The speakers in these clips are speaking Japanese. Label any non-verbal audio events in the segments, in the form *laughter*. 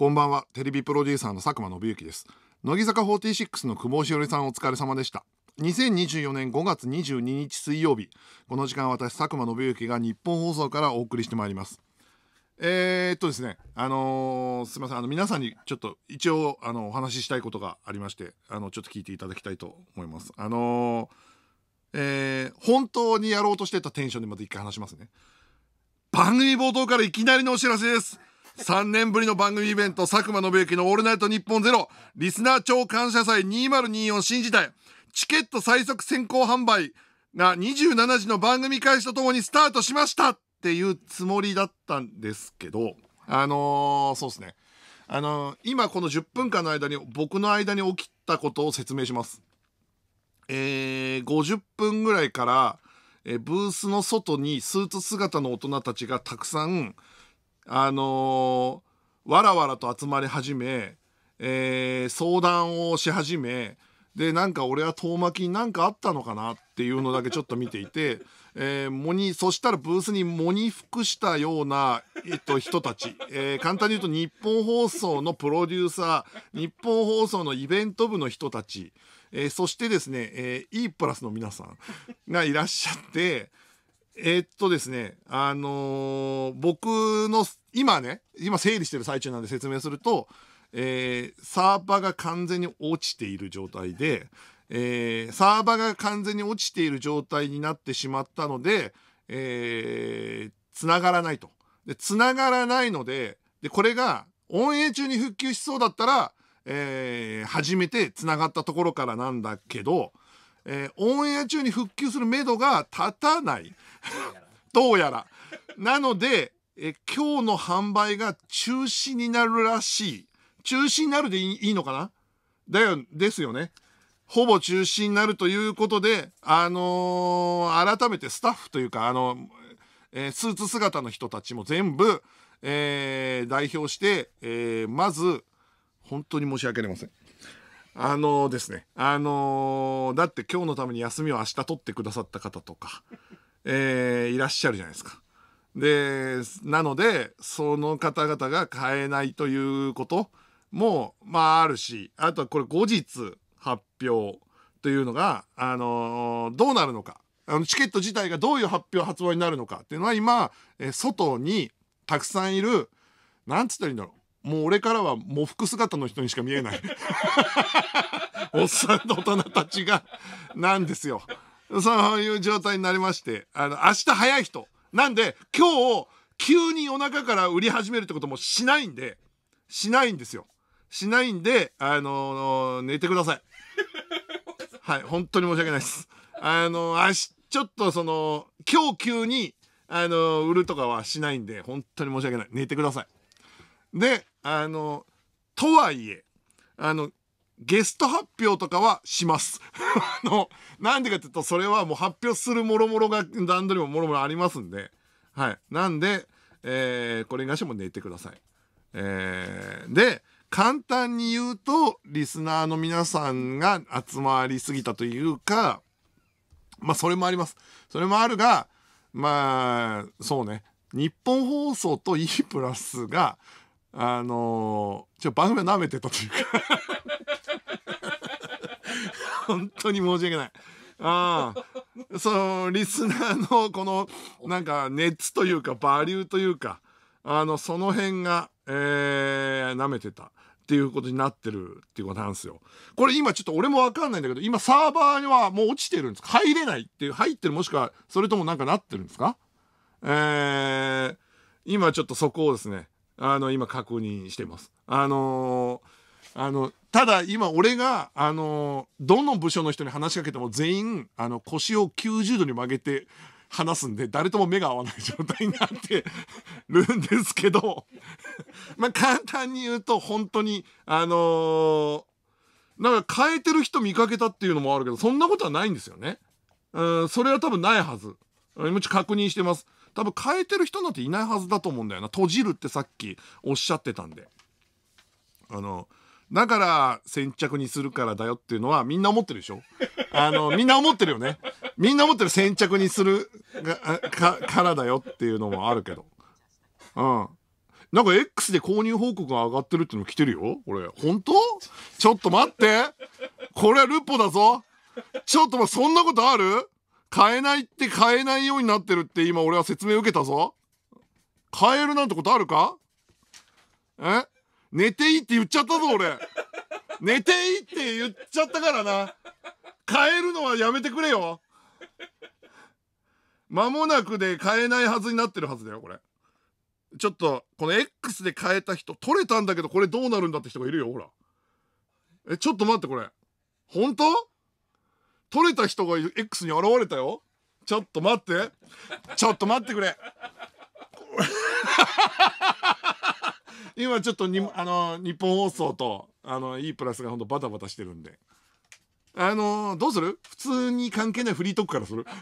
こんばんはテレビプロデューサーの佐久間信之です乃木坂46の久保しおりさんお疲れ様でした2024年5月22日水曜日この時間私佐久間信之が日本放送からお送りしてまいりますえー、っとですねあのー、すみませんあの皆さんにちょっと一応あのお話ししたいことがありましてあのちょっと聞いていただきたいと思いますあのー、え本当にやろうとしてたテンションでまた一回話しますね番組冒頭からいきなりのお知らせです3年ぶりの番組イベント、佐久間信之のオールナイトニッポンゼロ、リスナー超感謝祭2024新時代、チケット最速先行販売が27時の番組開始とともにスタートしましたっていうつもりだったんですけど、あのー、そうですね。あのー、今この10分間の間に僕の間に起きたことを説明します。えー、50分ぐらいから、えー、ブースの外にスーツ姿の大人たちがたくさん、あのー、わらわらと集まり始め、えー、相談をし始めでなんか俺は遠巻きになんかあったのかなっていうのだけちょっと見ていて、*laughs* えー、モニそしたらブースに喪に服したような、えっと、人たち、えー、簡単に言うと日本放送のプロデューサー日本放送のイベント部の人たち、えー、そしてですね、えー、E プラスの皆さんがいらっしゃって。えー、っとですね、あのー、僕の、今ね、今整理してる最中なんで説明すると、えー、サーバーが完全に落ちている状態で、えー、サーバーが完全に落ちている状態になってしまったので、えー、繋がらないと。で、繋がらないので、で、これがオンエア中に復旧しそうだったら、えー、初めて繋がったところからなんだけど、えー、オンエア中に復旧するめどが立たないどうやらなので、え今日の販売が中止になるらしい中止になるでいいのかなだよですよねほぼ中止になるということで、あのー、改めてスタッフというか、あのえー、スーツ姿の人たちも全部、えー、代表して、えまず、本当に申し訳ありません。あのですね、あのー、だって今日のために休みを明日取ってくださった方とか、えー、いらっしゃるじゃないですか。で、なので、その方々が買えないということも、まああるし、あとはこれ後日発表というのが、あのー、どうなるのか、あのチケット自体がどういう発表発売になるのかっていうのは今、え外にたくさんいる、なんつったらいいんだろう。もう俺からは喪服姿の人にしか見えない *laughs* おっさんの大人たちがなんですよそういう状態になりましてあの明日早い人なんで今日急にお腹から売り始めるってこともしないんでしないんですよしないんであの寝てくださいはい本当に申し訳ないですあの明日ちょっとその今日急にあの売るとかはしないんで本当に申し訳ない寝てくださいで、あの、とはいえ、あの、ゲスト発表とかはします。*laughs* あの、なんでかっていうと、それはもう発表するもろもろが段取りももろもろありますんで、はい。なんで、えー、これに関しても寝てください。えー、で、簡単に言うと、リスナーの皆さんが集まりすぎたというか、まあ、それもあります。それもあるが、まあ、そうね。日本放送と E プラスが、あのー、ちょ番組は舐めてたというか *laughs* 本当に申し訳ない。ああ、そのリスナーのこのなんか熱というかバリューというか、あのその辺が、えー、舐めてた。っていうことになってるっていうことなんですよ。これ今ちょっと俺もわかんないんだけど、今サーバーにはもう落ちてるんですか入れないっていう、入ってるもしくは、それともなんかなってるんですかえー、今ちょっとそこをですね、あの今確認してます。あのー、あのただ今俺があのー、どの部署の人に話しかけても全員あの腰を90度に曲げて話すんで誰とも目が合わない状態になって *laughs* るんですけどまあ簡単に言うと本当にあのー、なんか変えてる人見かけたっていうのもあるけどそんなことはないんですよね。うんそれは多分ないはず。今ち確認してます。多分変えてる人なんていないはずだと思うんだよな。閉じるってさっきおっしゃってたんで。あの、だから先着にするからだよっていうのはみんな思ってるでしょあの、みんな思ってるよね。みんな思ってる先着にするかからだよっていうのもあるけど。うん。なんか X で購入報告が上がってるっていうの来てるよこれ。本当ちょっと待ってこれはルポだぞちょっとそんなことある買えないって買えないようになってるって今俺は説明受けたぞ。買えるなんてことあるかえ寝ていいって言っちゃったぞ俺。寝ていいって言っちゃったからな。買えるのはやめてくれよ。間もなくで買えないはずになってるはずだよ、これ。ちょっと、この X で変えた人、取れたんだけど、これどうなるんだって人がいるよ、ほら。え、ちょっと待って、これ。本当取れた人が X に現れたよ。ちょっと待って。ちょっと待ってくれ。今ちょっとにあの日本放送とあのいいプラスが本当バタバタしてるんであのどうする普通に関係ないフリートークからする *laughs*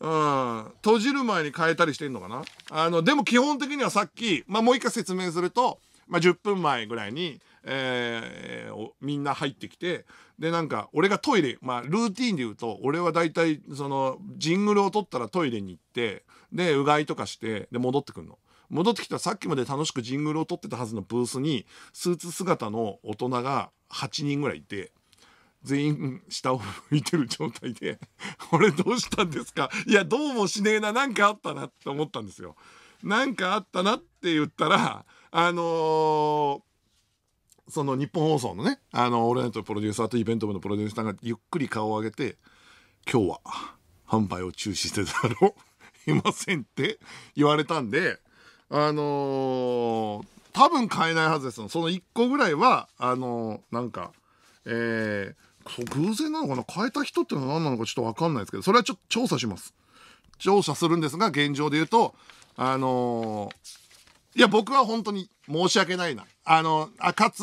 うん閉じる前に変えたりしてんのかなあのでも基本的にはさっき、まあ、もう一回説明するとまあ、10分前ぐらいに、えー、みんな入ってきてでなんか俺がトイレ、まあ、ルーティンで言うと俺は大体そのジングルを取ったらトイレに行ってでうがいとかしてで戻ってくるの。戻ってきたさっきまで楽しくジングルを撮ってたはずのブースにスーツ姿の大人が8人ぐらいいて全員下を向いてる状態で「*laughs* 俺どうしたんですかいやどうもしねえな何かあったな」って思ったんですよ。何かあったなって言ったらあのー、その日本放送のね、あの、オールナイトプロデューサーとイベント部のプロデューサーがゆっくり顔を上げて、今日は販売を中止してたろいませんって言われたんで、あのー、多分買えないはずですその1個ぐらいは、あのー、なんか、えー、偶然なのかな変えた人ってのは何なのかちょっとわかんないですけど、それはちょっと調査します。調査するんですが、現状で言うと、あのー、いや、僕は本当に申し訳ないな。あの、あかつ、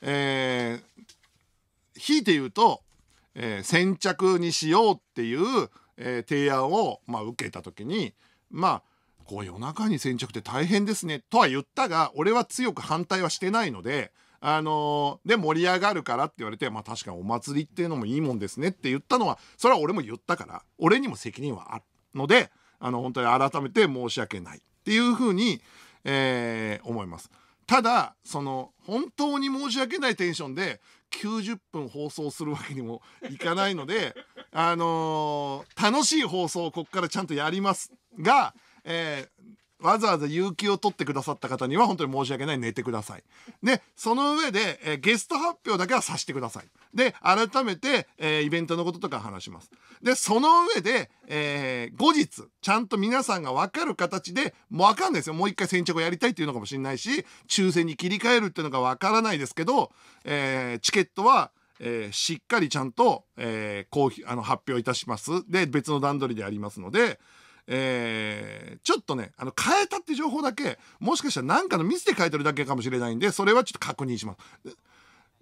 えー、ひいて言うと、えー、先着にしようっていう、えー、提案を、まあ、受けた時に、まあ、こう夜中に先着って大変ですねとは言ったが俺は強く反対はしてないので、あのー、で盛り上がるからって言われて、まあ、確かにお祭りっていうのもいいもんですねって言ったのはそれは俺も言ったから俺にも責任はあるのであの本当に改めて申し訳ないっていうふうに、えー、思います。ただその本当に申し訳ないテンションで90分放送するわけにもいかないのであのー、楽しい放送をここからちゃんとやりますが、えー、わざわざ有給を取ってくださった方には本当に申し訳ない寝てください。で、その上で、えー、ゲスト発表だけはさせてください。で、改めて、えー、イベントのこととか話します。で、その上で、えー、後日、ちゃんと皆さんが分かる形で、もう分かんないですよ。もう一回先着をやりたいっていうのかもしれないし、抽選に切り替えるっていうのが分からないですけど、えチケットは、えー、しっかりちゃんと、えー、公あの発表いたします。で、別の段取りでありますので、えー、ちょっとね、あの、変えたって情報だけ、もしかしたら何かのミスで変えてるだけかもしれないんで、それはちょっと確認します。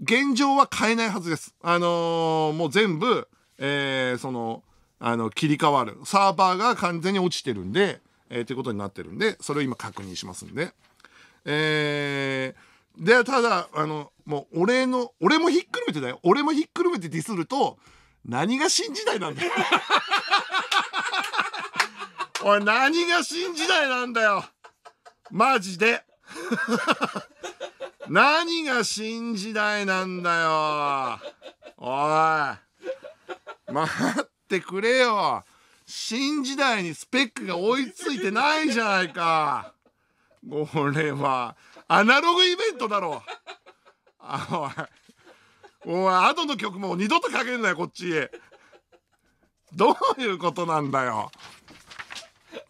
現状は変えないはずです。あのー、もう全部、えー、その、あの、切り替わる。サーバーが完全に落ちてるんで、えー、ということになってるんで、それを今確認しますんで。えー、で、ただ、あの、もう俺の、俺もひっくるめてだよ。俺もひっくるめてディスると、何が新時代なんだよ。おい、何が新時代なんだよ。マジで。*laughs* 何が新時代なんだよ。おい。待ってくれよ。新時代にスペックが追いついてないじゃないか。これは、アナログイベントだろ。おい。おい、との曲も二度とかけんなよ、こっち。どういうことなんだよ。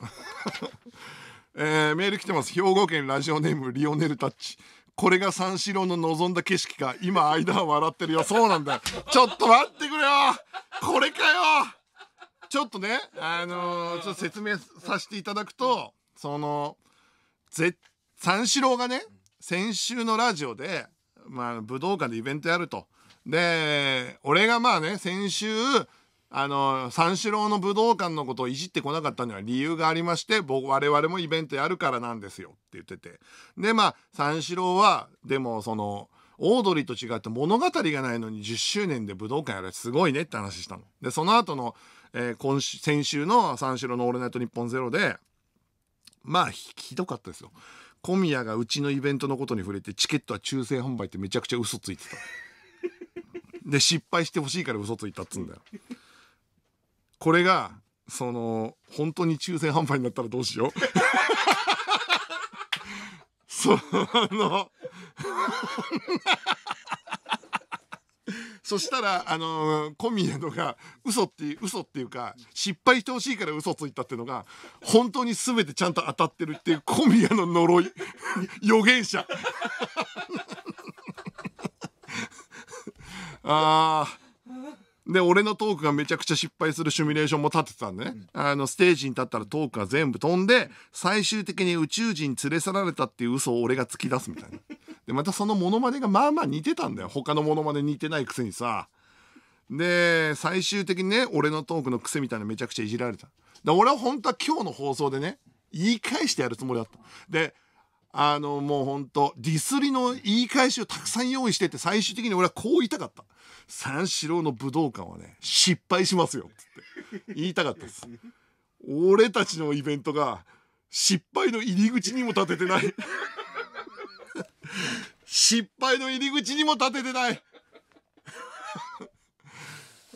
*laughs* えー、メール来てます兵庫県ラジオネームリオネルタッチこれが三四郎の望んだ景色か今間は笑ってるよそうなんだよちょっと待ってくれよこれかよちょっとねあのー、ちょっと説明させていただくとそのぜ三四郎がね先週のラジオで、まあ、武道館でイベントやるとで俺がまあね先週あの三四郎の武道館のことをいじってこなかったには理由がありまして僕我々もイベントやるからなんですよって言っててでまあ三四郎はでもそのオードリーと違って物語がないのに10周年で武道館やるすごいねって話したの。でその後の、えー、今週先週の三四郎の「オールナイトニッポンゼロでまあひどかったですよ。小宮がうちのイベントのことに触れてチケットは抽選販売ってめちゃくちゃ嘘ついてた。で失敗してほしいから嘘ついたっつうんだよ。これがその本当に抽選販売になったらどうしよう *laughs* そのそしたら、あのー、ミ宮のが嘘っていう嘘っていうか失敗してほしいから嘘ついたっていうのが本当に全てちゃんと当たってるっていう小宮の呪い予言者ああで、俺のトークがめちゃくちゃ失敗するシミュレーションも立ってたんでね。うん、あの、ステージに立ったらトークが全部飛んで、最終的に宇宙人連れ去られたっていう嘘を俺が突き出すみたいな。*laughs* で、またそのモノマネがまあまあ似てたんだよ。他のモノマネ似てないくせにさ。で、最終的にね、俺のトークの癖みたいなめちゃくちゃいじられた。で、俺は本当は今日の放送でね、言い返してやるつもりだった。で、あの、もう本当ディスりの言い返しをたくさん用意してて、最終的に俺はこう言いたかった。三四郎の武道館はね、失敗しますよ。って言いたかったです。俺たちのイベントが失敗の入り口にも立ててない。失敗の入り口にも立ててない。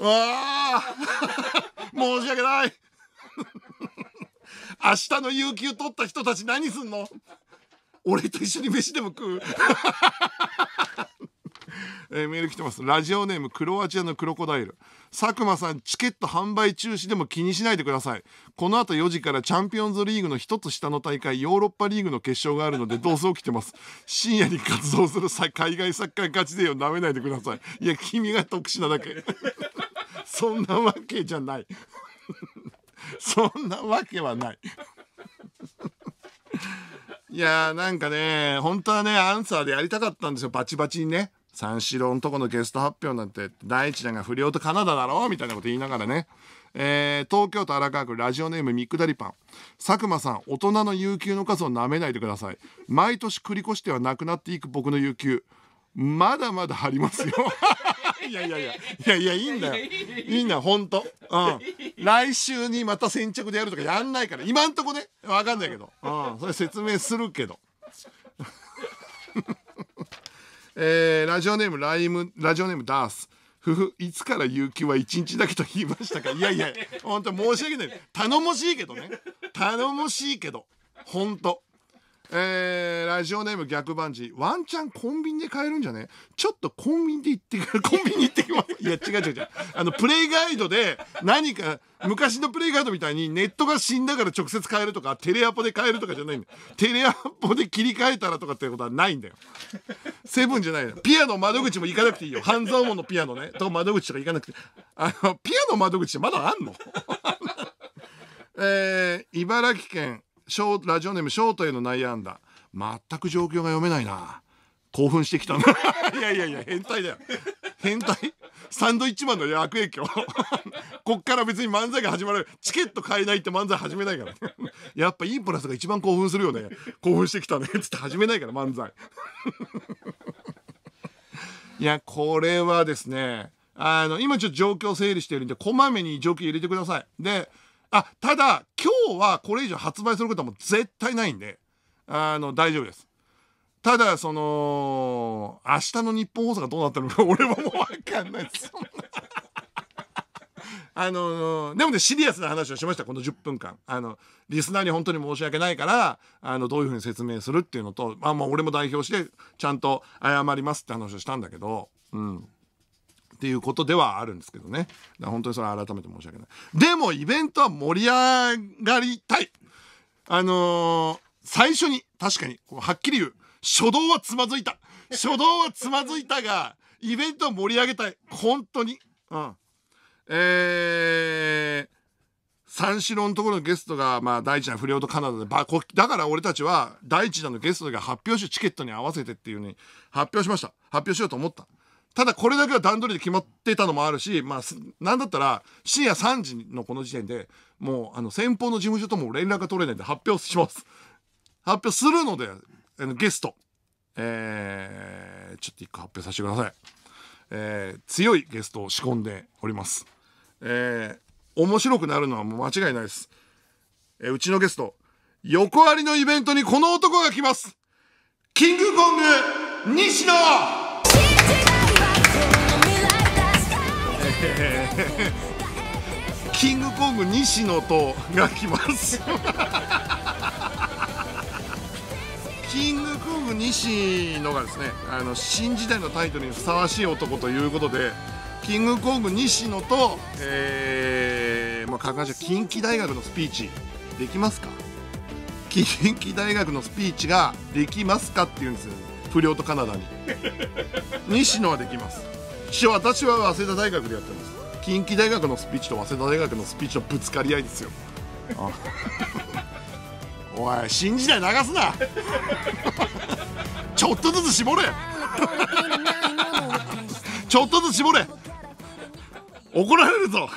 ああ申し訳ない明日の有給取った人たち何すんの俺と一緒に飯でも食うえー、メール来てます。ラジオネーム、クロアチアのクロコダイル。佐久間さん、チケット販売中止でも気にしないでください。この後4時からチャンピオンズリーグの一つ下の大会、ヨーロッパリーグの決勝があるので、同窓来てます。深夜に活動する海外サッカー勝ちでよ、舐めないでください。いや、君が特殊なだけ。*laughs* そんなわけじゃない。*laughs* そんなわけはない。いやーなんかね、本当はね、アンサーでやりたかったんですよ、バチバチにね。三四郎のとこのゲスト発表なんて、第一弾が不良とカナダだろみたいなこと言いながらね。えー、東京都荒川区ラジオネーム三下りパン佐久間さん大人の有給の数をなめないでください毎年繰り越してはなくなっていく僕の有給まだまだありますよ *laughs* いやいやいやいやいやいいんだよいいんだよほんと、うん、来週にまた先着でやるとかやんないから今んとこね分かんないけど、うん、それ説明するけど *laughs* えー、ラジオネームライムラジオネームダースふふいつから有給は一日だけと言いましたかいやいや本当申し訳ない頼もしいけどね頼もしいけど本当えー、ラジオネーム逆バンジーワンチャンコンビニで買えるんじゃねちょっとコンビニで行って *laughs* コンビニ行ってきますいや違う違う違うあのプレイガイドで何か昔のプレイガイドみたいにネットが死んだから直接買えるとかテレアポで買えるとかじゃないんだテレアポで切り替えたらとかってことはないんだよセブンじゃないのピアノ窓口も行かなくていいよ半蔵門のピアノねと窓口とか行かなくてあのピアノ窓口ってまだあんの *laughs* えー、茨城県ラジオネームショートへの内野安打全く状況が読めないな興奮してきたな *laughs* いやいやいや変態だよ変態サンドイッチマンの悪影響 *laughs* こっから別に漫才が始まるチケット買えないって漫才始めないからやっぱいいプラスが一番興奮するよね興奮してきたねっつって始めないから漫才 *laughs* いやこれはですねあの今ちょっと状況整理してるんでこまめに状況入れてくださいであ、ただ、今日はこれ以上発売することはもう絶対ないんで、あの、大丈夫です。ただ、その、明日の日本放送がどうなってるのか、*laughs* 俺はもうわかんないです。*laughs* あのー、でもね、シリアスな話をしました、この10分間。あの、リスナーに本当に申し訳ないから、あの、どういうふうに説明するっていうのと、まあま俺も代表して、ちゃんと謝りますって話をしたんだけど、うん。っていうことではあるんですけどね。本当にそれは改めて申し訳ない。でも、イベントは盛り上がりたい。あのー、最初に、確かに、はっきり言う、初動はつまずいた。初動はつまずいたが、イベントを盛り上げたい。本当に。うん。えー、三四郎のところのゲストが、まあ、大地弾不良とカナダでバコだから俺たちは大地弾のゲストが発表しチケットに合わせてっていうね発表しました発表しようと思ったただこれだけは段取りで決まってたのもあるし、まあ、なんだったら、深夜3時のこの時点で、もう、あの、先方の事務所とも連絡が取れないんで発表します。発表するので、あのゲスト、えー、ちょっと一個発表させてください。えー、強いゲストを仕込んでおります。えー、面白くなるのはもう間違いないです。えー、うちのゲスト、横ありのイベントにこの男が来ますキングコング西野えー、キングコング西野とが来ます *laughs* キングコング西野がですねあの新時代のタイトルにふさわしい男ということでキングコング西野と、えーまあ、各社近畿大学のスピーチできますか近畿大学のスピーチができますかって言うんですよ不良とカナダに西野はできます私は早稲田大学でやってます近畿大学のスピーチと早稲田大学のスピーチのぶつかり合いですよおい新時代流すな *laughs* ちょっとずつ絞れ *laughs* ちょっとずつ絞れ怒られるぞ *laughs*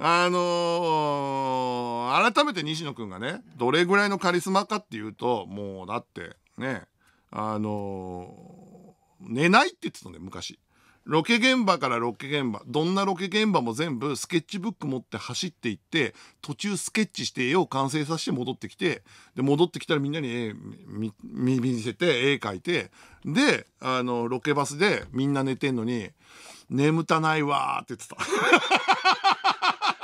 あのー、改めて西野君がねどれぐらいのカリスマかっていうともうだってねあの寝ないって言ってたのね昔。ロケ現場からロケ現場、どんなロケ現場も全部スケッチブック持って走っていって、途中スケッチして絵を完成させて戻ってきて、で、戻ってきたらみんなに絵見見せて、絵描いて、で、あの、ロケバスでみんな寝てんのに、眠たないわーって言ってた。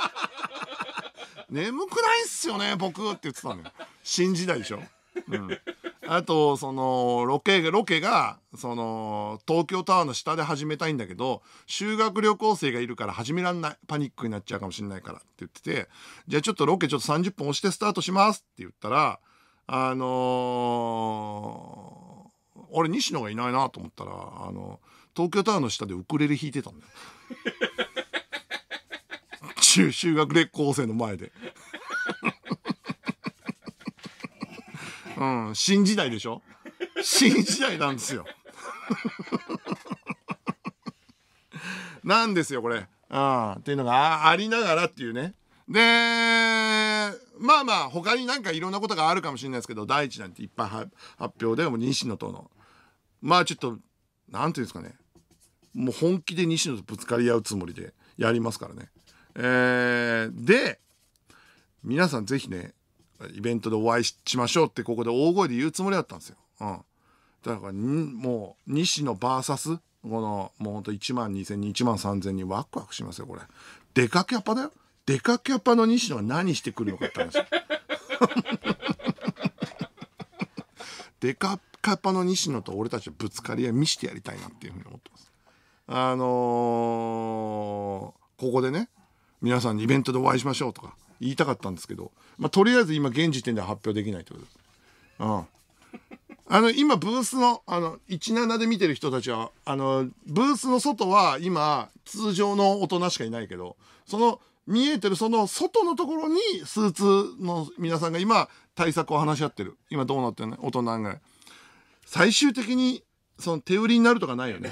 *laughs* 眠くないっすよね、僕って言ってたのよ。新時代でしょ。うんあと、その、ロケ、ロケが、その、東京タワーの下で始めたいんだけど、修学旅行生がいるから始めらんない。パニックになっちゃうかもしんないからって言ってて、じゃあちょっとロケちょっと30分押してスタートしますって言ったら、あのー、あれ、西野がいないなと思ったら、あの、東京タワーの下でウクレレ弾いてたんだよ。中、*laughs* 修学旅行生の前で。うん、新時代でしょ新時代なんですよ。なんですよ、これ。うん、っていうのがありながらっていうね。で、まあまあ、他になんかいろんなことがあるかもしれないですけど、第一なんていっぱい発表で、もう西野との。まあちょっと、なんていうんですかね。もう本気で西野とぶつかり合うつもりでやりますからね。えー、で、皆さんぜひね、イベントでお会いしましょうってここで大声で言うつもりだったんですよ。うん、だからもう西野 VS このもうほんと1万2,000人1万3,000人ワクワクしますよこれ。でかキャパだよ。でかキャパの西野は何してくるのかって話。*laughs* でかキャパの西野と俺たちぶつかり合い見してやりたいなっていうふうに思ってます。あのー、ここでね皆さんにイベントでお会いしましょうとか言いたかったんですけど、まあ、とりあえず今現時点では発表できないってことです。うんあの、今、ブースの、あの、17で見てる人たちは、あの、ブースの外は今、通常の大人しかいないけど、その、見えてるその外のところに、スーツの皆さんが今、対策を話し合ってる。今どうなってるの大人が。最終的に、その、手売りになるとかないよね。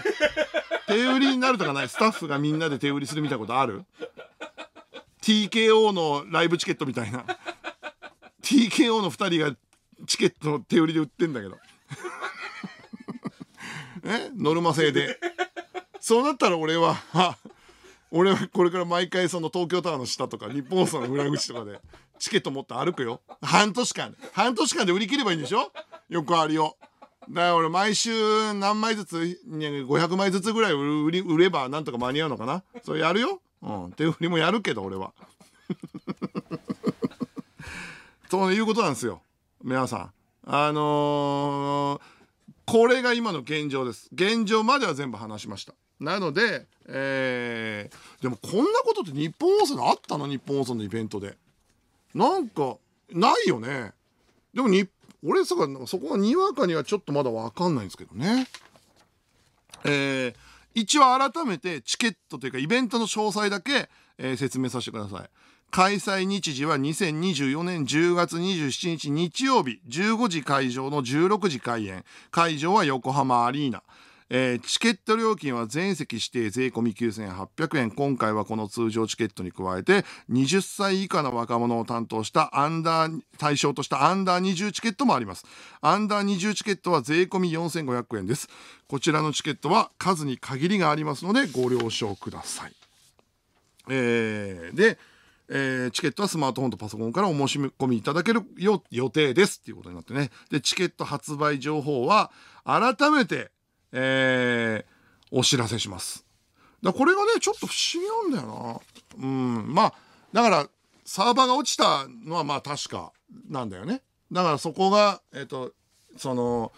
手売りになるとかない。スタッフがみんなで手売りするみたいなことある TKO のライブチケットみたいな TKO の2人がチケット手売りで売ってんだけどえノルマ制でそうなったら俺は俺はこれから毎回その東京タワーの下とか日本放送の裏口とかでチケット持って歩くよ半年間半年間で売り切ればいいんでしょよくあるよだから俺毎週何枚ずつ500枚ずつぐらい売ればなんとか間に合うのかなそれやるようん、手振りもやるけど俺は *laughs* そういうことなんですよ皆さんあのー、これが今の現状です現状までは全部話しましたなので、えー、でもこんなことって日本放送であったの日本放送のイベントでなんかないよねでもに俺そこがにわかにはちょっとまだ分かんないんですけどねえー一応改めてチケットというかイベントの詳細だけ、えー、説明させてください。開催日時は2024年10月27日日曜日15時会場の16時開演。会場は横浜アリーナ。えー、チケット料金は全席指定税込9800円今回はこの通常チケットに加えて20歳以下の若者を担当したアンダー対象としたアンダー20チケットもありますアンダー20チケットは税込4500円ですこちらのチケットは数に限りがありますのでご了承くださいえー、でえー、チケットはスマートフォンとパソコンからお申し込みいただけるよ予定ですっていうことになってねでチケット発売情報は改めてえー、お知らせします。だこれがね、ちょっと不思議なんだよな。うん。まあ、だから、サーバーが落ちたのはまあ確かなんだよね。だからそこが、えっ、ー、と、その、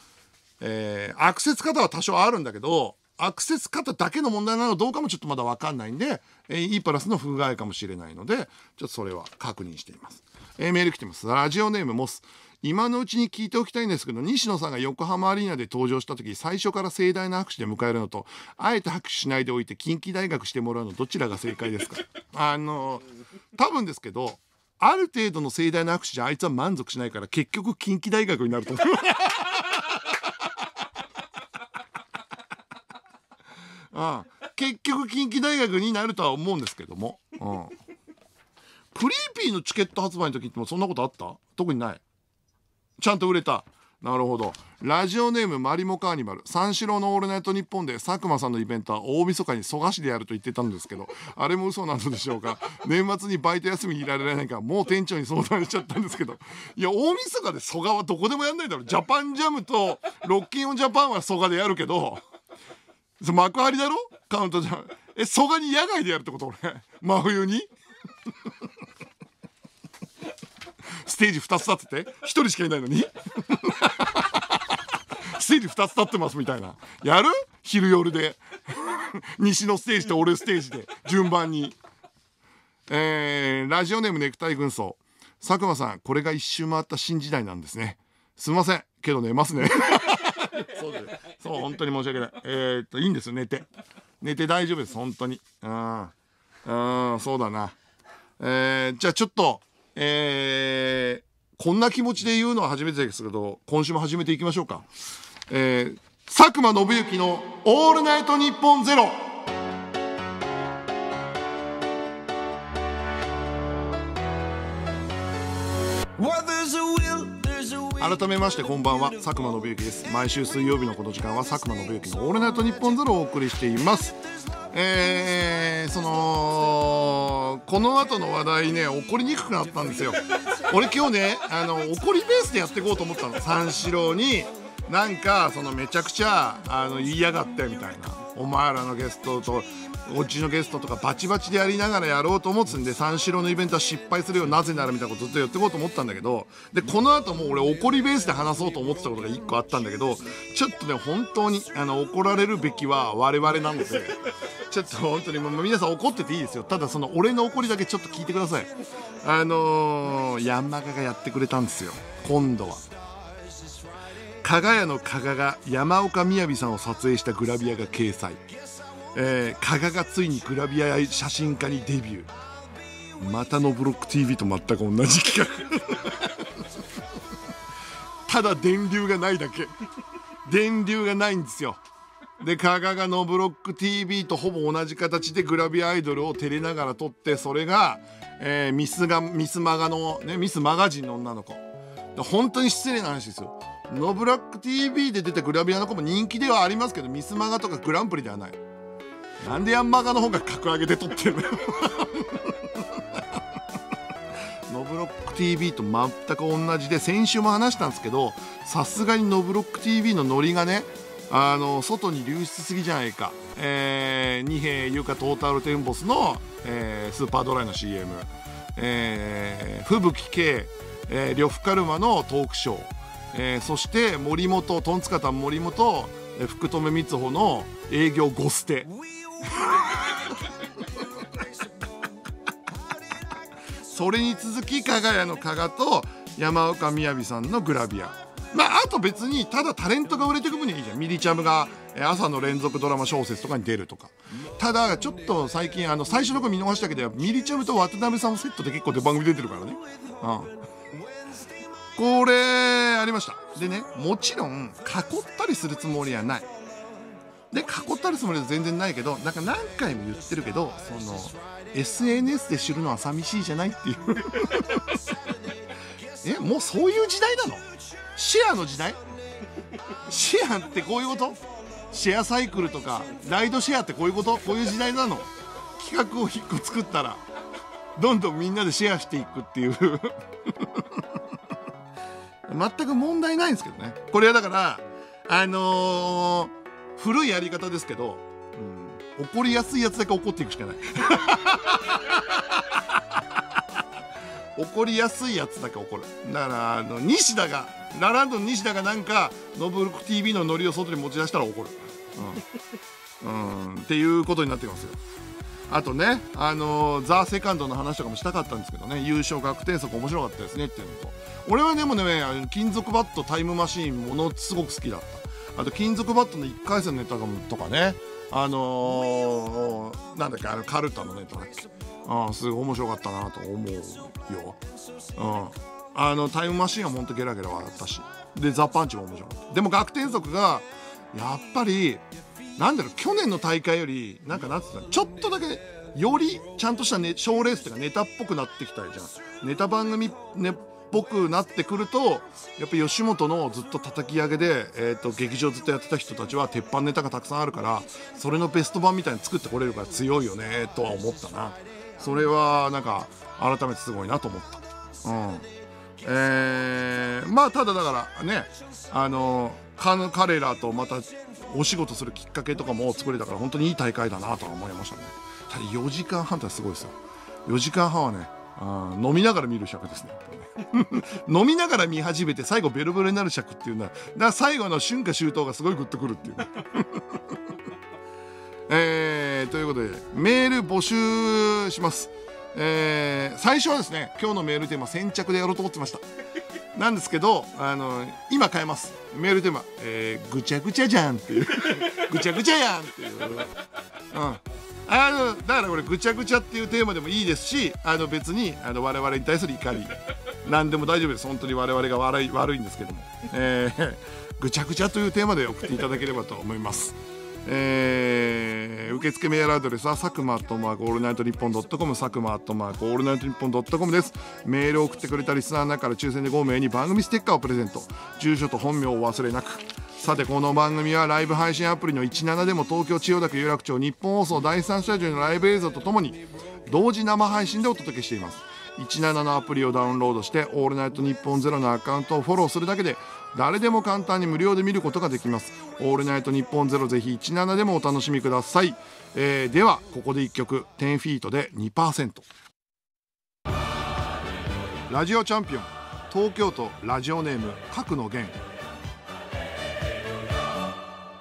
えー、アクセス方は多少あるんだけど、アクセス方だけの問題なのどうかもちょっとまだ分かんないんで、えー、E プラスの不具合かもしれないので、ちょっとそれは確認しています。えー、メール来てます。ラジオネームモス。今のうちに聞いておきたいんですけど、西野さんが横浜アリーナで登場した時、最初から盛大な拍手で迎えるのと、あえて拍手しないでおいて近畿大学してもらうの、どちらが正解ですか *laughs* あの、多分ですけど、ある程度の盛大な拍手じゃあいつは満足しないから、結局近畿大学になると思う。あ *laughs* あ結局近畿大学になるとは思うんですけども、うん、クリーピーのチケット発売の時ってもそんなことあった特にないちゃんと売れた。なるほど。ラジオネームマリモカーニバル。三四郎のオールナイトニッポンで佐久間さんのイベントは大晦日に蘇我市でやると言ってたんですけど、あれも嘘なのでしょうか。*laughs* 年末にバイト休みにいられないかもう店長に相談しちゃったんですけど。いや、大晦日で蘇我はどこでもやんないだろ。ジャパンジャムとロッキンオンジャパンは蘇我でやるけど、幕張だろカウントジャん。え、蘇我に野外でやるってこと俺。真冬にステージ2つ立ってて1人しかいないのに *laughs* ステージ2つ立ってますみたいなやる昼夜で西のステージと俺ステージで順番にえー、ラジオネームネクタイ軍曹佐久間さんこれが一周回った新時代なんですねすみませんけど寝ますね *laughs* そうですそう本当に申し訳ないえー、っといいんですよ寝て寝て大丈夫です本当にうんうんそうだなえー、じゃあちょっとえー、こんな気持ちで言うのは初めてですけど、今週も始めていきましょうか。えー、佐久間信之のオールナイトニッポンゼロ。改めましてこんばんは佐久間信行です毎週水曜日のこの時間は佐久間信行の「オールナイトニッポンゼロをお送りしていますえー、そのこの後の話題ね起こりにくくなったんですよ俺今日ねあの怒りベースでやっていこうと思ったの三四郎になんかそのめちゃくちゃあの言いやがってみたいなお前らのゲストとっちのゲストとかバチバチでやりながらやろうと思ってたんで三四郎のイベントは失敗するよなぜならみたいなことずっと言ってこうと思ったんだけどでこの後もう俺怒りベースで話そうと思ってたことが1個あったんだけどちょっとね本当にあの怒られるべきは我々なので *laughs* ちょっと本当にもう皆さん怒ってていいですよただその俺の怒りだけちょっと聞いてくださいあのー、ヤンマガがやってくれたんですよ今度は。加賀屋の加賀が山岡みやびさんを撮影したグラビアが掲載えー、加賀がついにグラビア写真家にデビューまたのブロック TV と全く同じ企画ただ電流がないだけ電流がないんですよで加賀が「ノブロック TV」とほぼ同じ形でグラビアアイドルを照れながら撮ってそれが、えー、ミスがミスマガの、ね、ミスマガジンの女の子本当に失礼な話ですよ「ノブロック TV」で出たグラビアの子も人気ではありますけどミスマガとかグランプリではないなんでヤンマガの方が格上げで撮ってるの *laughs* ノブロック TV と全く同じで先週も話したんですけどさすがにノブロック TV のノリがねあの外に流出すぎじゃないか、えー、二瓶優香トータルテンボスの、えー、スーパードライの CM、えー、吹雪圭、えー、呂布カルマのトークショー、えー、そして森本トンツカタン森本福留光穂の営業ゴステ。それに続き加賀屋の加賀と山岡みやびさんのグラビアまああと別にただタレントが売れてく分にはいいじゃんミリチャムが朝の連続ドラマ小説とかに出るとかただちょっと最近あの最初の子見逃したけどミリチャムと渡辺さんをセットで結構出番組出てるからねうんこれありましたでねもちろん囲ったりするつもりはないで囲ったるつもりは全然ないけどなんか何回も言ってるけどその SNS で知るのは寂しいじゃないっていう *laughs* えもうそういう時代なのシェアの時代シェアってこういうことシェアサイクルとかライドシェアってこういうことこういう時代なの企画を1個作ったらどんどんみんなでシェアしていくっていう *laughs* 全く問題ないんですけどねこれはだからあの古いやり方ですけど、うん、怒りやすいやつだけ怒っていくしかない *laughs* 怒りやすいやつだけ怒るだからあの西田がラランドの西田がなんか「ノブルク TV」のノリを外に持ち出したら怒る、うん、うん、っていうことになってますよあとね、あのー、ザ・セカンドの話とかもしたかったんですけどね、優勝逆転則面白かったですねっていうのと、俺はでもね、金属バットタイムマシーンものすごく好きだった。あと金属バットの1回戦のネタとかねあのー、なんだっけあのカルタのネタだっけあすごい面白かったなと思うよ、うん、あのタイムマシンはほんとゲラゲラ笑ったしでザ・パンチも面白かったでも学天則がやっぱりなんだろう去年の大会よりなんかなってたちょっとだけよりちゃんとした賞、ね、ーレースとかネタっぽくなってきたじゃんネタ番組、ね、ぽくなってくるとやっぱ吉本のずっと叩き上げで、えーと、劇場ずっとやってた人たちは鉄板ネタがたくさんあるからそれのベスト版みたいに作ってこれるから強いよねとは思ったなそれはなんか改めてすごいなと思った。うんえー、まあただだからねあの彼らとまたお仕事するきっかけとかも作れたから本当にいい大会だなとは思いましたねただ4時間半ってすごいですよ4時間半はねあ飲みながら見る尺ですね *laughs* 飲みながら見始めて最後ベロベロになる尺っていうのはだ最後の春夏秋冬がすごいグッとくるっていう、ね *laughs* えー、ということでメール募集します、えー、最初はですね今日のメールテーマ先着でやろうと思ってましたなんですけどあの今変えますメールテーマ、えー、ぐちゃぐちゃじゃんっていう *laughs* ぐちゃぐちゃやんっていう、うんあのだからこれぐちゃぐちゃっていうテーマでもいいですしあの別にあの我々に対する怒り *laughs* 何でも大丈夫です本当に我々が悪い悪いんですけども、えー、ぐちゃぐちゃというテーマで送っていただければと思います。えー、受付メールアドレスは佐久間とットマークオールナイトニッポンドットコム佐久間とットマークオールナイトニッポンドットコムですメールを送ってくれたリスナーの中から抽選で5名に番組ステッカーをプレゼント住所と本名をお忘れなくさてこの番組はライブ配信アプリの17でも東京千代田区有楽町日本放送第3スタジオのライブ映像とともに同時生配信でお届けしています17のアプリをダウンロードして「オールナイトニッポンゼロのアカウントをフォローするだけで誰でも簡単に無料で見ることができます「オールナイトニッポンゼロぜひ17でもお楽しみください、えー、ではここで1曲10フィートで2%ラジオチャンピオン東京都ラジオネーム角野源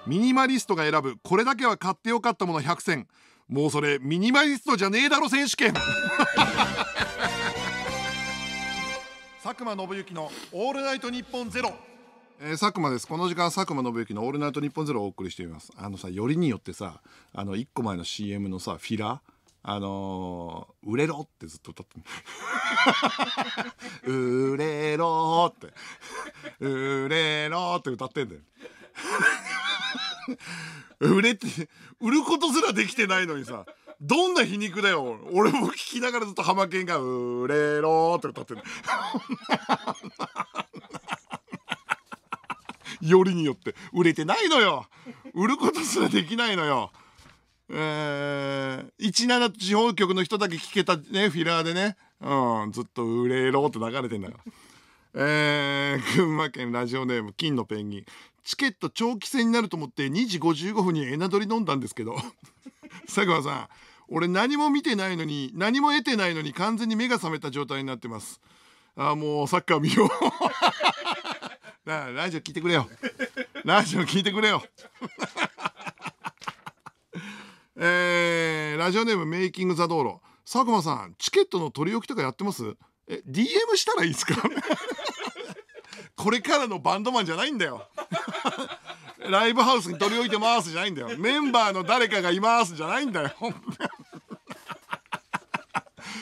ミニマリストが選ぶこれだけは買ってよかったもの100選もうそれミニマリストじゃねえだろ選手権 *laughs* 佐久間信行の「オールナイトニッポンゼロえー、佐久間ですこの時間佐久間信行の「オールナイトニッポンゼロをお送りしていますあのさよりによってさあの1個前の CM のさフィラあのー、売れろってずっと歌って *laughs* 売れろって、売れろって歌ってんだよ売れて、売ることすらできてないのにさ、どんな皮肉だよ。俺も聞きながらずっとハマケンが、売れろーって歌ってる。*laughs* よりによって売れてないのよ売ることすらできないのよえー、17地方局の人だけ聞けたねフィラーでね、うん、ずっと「売れろ」って流れてんだから。えー、*laughs* 群馬県ラジオネーム金のペンギン。チケット長期戦になると思って2時55分にエナドリ飲んだんですけど。*laughs* 佐久間さん、俺何も見てないのに、何も得てないのに完全に目が覚めた状態になってます。あもうサッカー見よう。*laughs* ラジオ聞いてくれよ。ラジオ聞いてくれよ。えー、ラジオネームメイキングザ道路。佐久間さん、チケットの取り置きとかやってますえ DM したらいいですか *laughs* これからのバンドマンじゃないんだよ *laughs* ライブハウスに取り置いて回すじゃないんだよメンバーの誰かがいますじゃないんだよ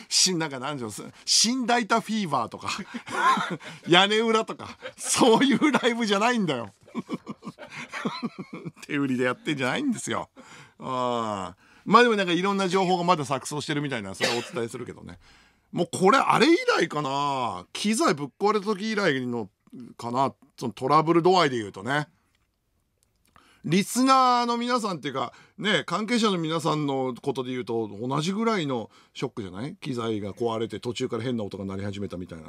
新 *laughs* なんか何時新大田フィーバーとか屋根裏とかそういうライブじゃないんだよ手売りでやってんじゃないんですよあまあでもなんかいろんな情報がまだ錯綜してるみたいなそれはお伝えするけどねもうこれあれ以来かな機材ぶっ壊れた時以来のかなそのトラブル度合いで言うとね。リスナーの皆さんっていうか、ね、関係者の皆さんのことで言うと、同じぐらいのショックじゃない機材が壊れて途中から変な音が鳴り始めたみたいな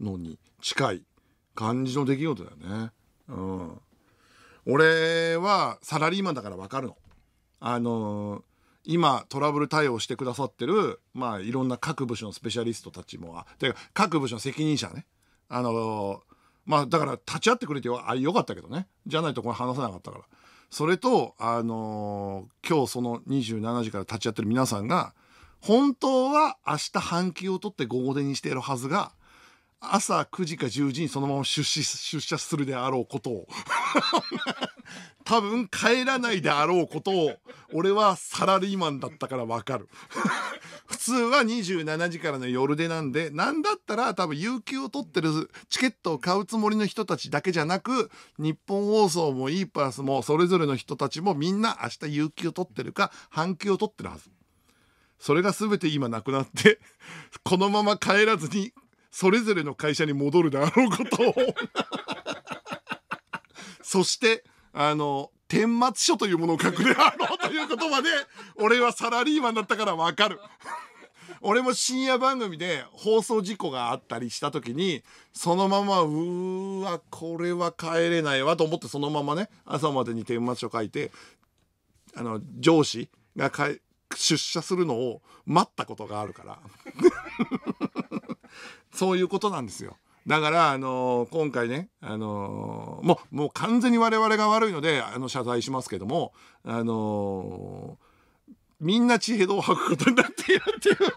のに近い感じの出来事だよね。うん。俺はサラリーマンだからわかるの。あの今トラブル対応してくださってる、まあ、いろんな各部署のスペシャリストたちもてか各部署の責任者ねあのー、まあだから立ち会ってくれてよあよかったけどねじゃないとこれ話せなかったからそれとあのー、今日その27時から立ち会ってる皆さんが本当は明日半休を取って午後でにしているはずが朝9時か10時にそのまま出資出社するであろうことを *laughs* 多分帰らないであろうことを俺はサラリーマンだったからわかる *laughs* 普通は27時からの夜出なんで何だったら多分有給を取ってるチケットを買うつもりの人たちだけじゃなく日本放送も e プラスもそれぞれの人たちもみんな明日有給を取ってるか半休を取ってるはず。それが全て今なくなって、このまま帰らずにそれぞれの会社に戻るであろうことを *laughs* そしてあの天末書というものを書くであろうということまで俺はサラリーマンだったからわかる。*laughs* 俺も深夜番組で放送事故があったりした時にそのままうーわこれは帰れないわと思ってそのままね朝までに天末書書いてあの上司が出社するのを待ったことがあるから *laughs* そういうことなんですよ。だから、あのー、今回ね、あのー、もう、もう完全に我々が悪いので、あの、謝罪しますけども、あのー、みんな地平道を吐くことになってやってるんだ。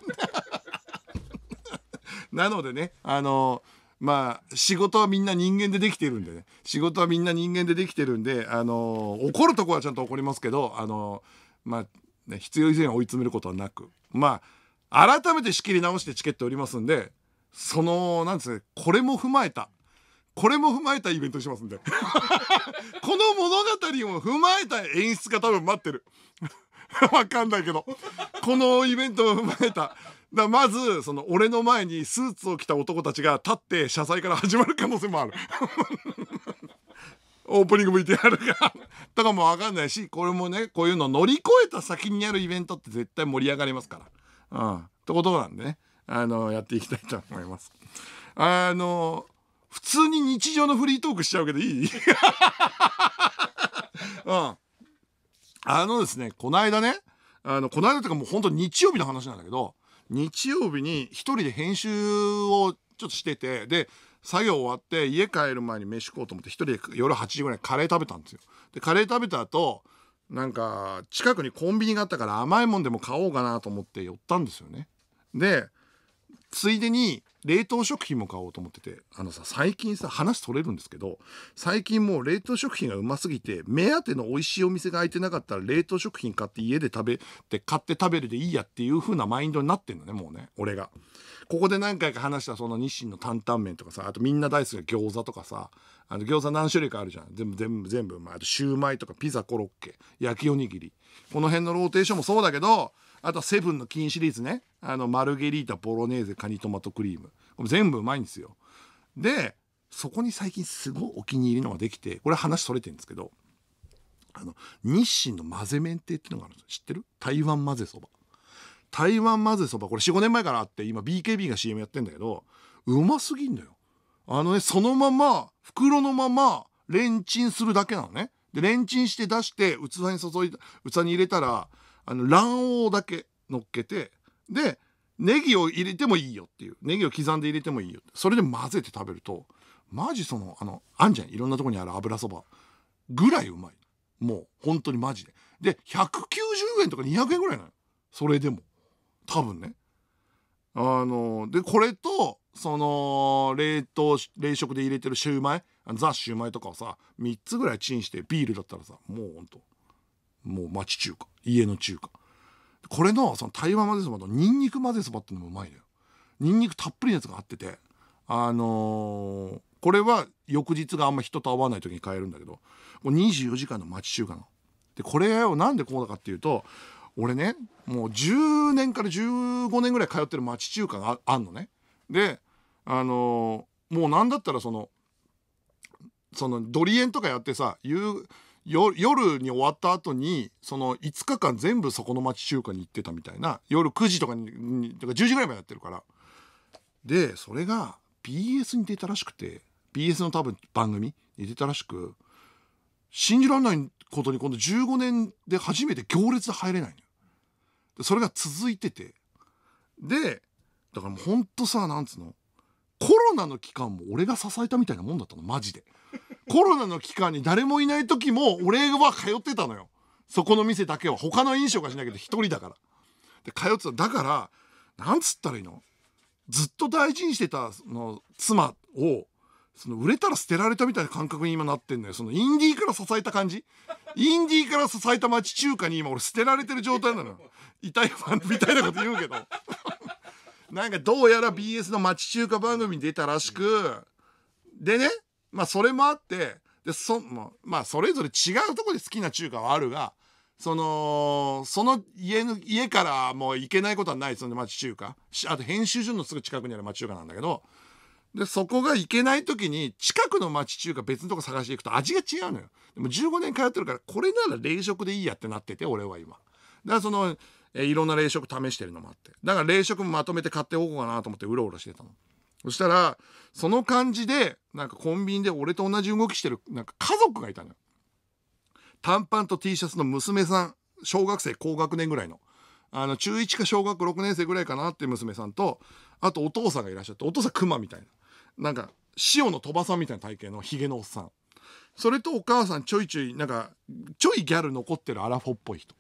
*laughs* なのでね、あのまあ、仕事はみんな人間でできてるんでね、仕事はみんな人間でできてるんで、あの怒るとこはちゃんと怒りますけど、あのまあ、ね、必要以前追い詰めることはなく、まあ、改めて仕切り直してチケット売りますんで、その、なんですね、これも踏まえた、これも踏まえたイベントしますんで。*laughs* この物語を踏まえた演出が多分待ってる。*laughs* わかんないけど。このイベントを踏まえた。だまず、その、俺の前にスーツを着た男たちが立って謝罪から始まる可能性もある。*laughs* オープニング VTR がとかもわかんないし、これもね、こういうの乗り越えた先にあるイベントって絶対盛り上がりますから。うん。ってことなんでね。あのやっていきたいと思います。あの普通に日常のフリートークしちゃうけどいい *laughs* うん。あのですね、こないだね、あの、こないだとかもう本当日曜日の話なんだけど、日曜日に一人で編集をちょっとしてて、で、作業終わって家帰る前に飯食おうと思って一人で夜8時ぐらいカレー食べたんですよ。で、カレー食べた後、なんか近くにコンビニがあったから甘いもんでも買おうかなと思って寄ったんですよね。で、ついでに冷凍食品も買おうと思っててあのさ最近さ話取れるんですけど最近もう冷凍食品がうますぎて目当ての美味しいお店が開いてなかったら冷凍食品買って家で食べて買って食べるでいいやっていう風なマインドになってんのねもうね俺がここで何回か話したその日清の担々麺とかさあとみんな大好きな餃子とかさあの餃子何種類かあるじゃん全部全部全部、まあ、あとシューマイとかピザコロッケ焼きおにぎりこの辺のローテーションもそうだけどあとはセブンの金シリーズねあのマルゲリータボロネーゼカニトマトクリームこれ全部うまいんですよでそこに最近すごいお気に入りのができてこれ話それてるんですけどあの日清の混ぜ麺亭っていうのがあるんです知ってる台湾混ぜそば台湾混ぜそばこれ45年前からあって今 BKB が CM やってんだけどうますぎんだよあのねそのまま袋のままレンチンするだけなのねでレンチンして出して器に注いだ器に入れたらあの卵黄だけ乗っけてでネギを入れてもいいよっていうネギを刻んで入れてもいいよそれで混ぜて食べるとマジそのあのあんじゃんいろんなとこにある油そばぐらいうまいもう本当にマジでで190円とか200円ぐらいなのそれでも多分ねあのでこれとその冷凍冷食で入れてるシューマイザ・シューマイとかをさ3つぐらいチンしてビールだったらさもうほんともう町中華家の中華これのその台湾混ぜそばとニンニク混ぜそばっていうのもうまいのよニンニクたっぷりのやつがあっててあのー、これは翌日があんま人と会わない時に買えるんだけどもう24時間の町中華のでこれをなんでこうだかっていうと俺ねもう10年から15年ぐらい通ってる町中華があんのねであのー、もうなんだったらそのそのドリエンとかやってさう。夜に終わった後にその5日間全部そこの町中華に行ってたみたいな夜9時とかにとか10時ぐらいまでやってるからでそれが BS に出たらしくて BS の多分番組に出たらしく信じられないことに今度15年で初めて行列入れないのよそれが続いててでだからもうほんとさなんつうのコロナの期間も俺が支えたみたいなもんだったのマジでコロナの期間に誰もいない時も俺は通ってたのよそこの店だけは他の飲食がしないけど1人だからで通ってただからなんつったらいいのずっと大事にしてたその妻をその売れたら捨てられたみたいな感覚に今なってんのよそのインディーから支えた感じインディーから支えた町中華に今俺捨てられてる状態なのよ痛いファンみたいなこと言うけど *laughs* なんかどうやら BS の町中華番組に出たらしくでねまあそれもあってでそまあそれぞれ違うとこで好きな中華はあるがそのその家の家からもう行けないことはないですよね町中華あと編集所のすぐ近くにある町中華なんだけどでそこが行けない時に近くの町中華別のとこ探していくと味が違うのよでも15年通ってるからこれなら冷食でいいやってなってて俺は今。だからそのえいろんな冷食試してるのもあってだから冷食もまとめて買っておこうかなと思ってうろうろしてたのそしたら、その感じで、なんかコンビニで俺と同じ動きしてる、なんか家族がいたのよ。短パンと T シャツの娘さん、小学生高学年ぐらいの。あの、中1か小学6年生ぐらいかなっていう娘さんと、あとお父さんがいらっしゃって、お父さん熊みたいな。なんか、塩の鳥羽さんみたいな体型のヒゲのおっさん。それとお母さんちょいちょい、なんか、ちょいギャル残ってるアラフォっぽい人。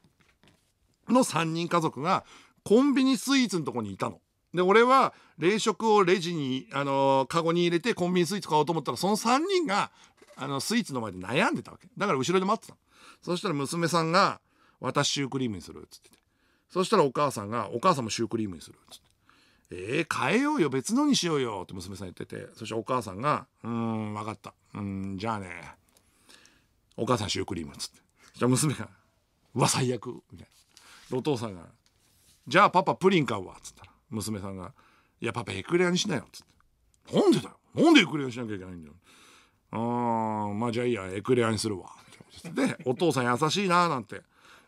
の3人家族が、コンビニスイーツのとこにいたの。で、俺は冷食をレジに、あのカゴに入れてコンビニスイーツ買おうと思ったら、その3人が、あの、スイーツの前で悩んでたわけ。だから後ろで待ってたの。そしたら娘さんが、私シュークリームにする、つってて。そしたらお母さんが、お母さんもシュークリームにする、つって。えー、変えようよ、別のにしようよ、って娘さん言ってて。そしてお母さんが、うーん、分かった。うん、じゃあね。お母さんシュークリーム、つって。じゃあ娘が、うわ、最悪、みたいな。お父さんが、じゃあパパプリン買うわ、つったら。娘さんが「いやパパエクレアにしなよ」っつって「なんでだよなんでエクレアにしなきゃいけないんだよ」あーまあじゃあいいやエクレアにするわ」でお父さん優しいな」なんて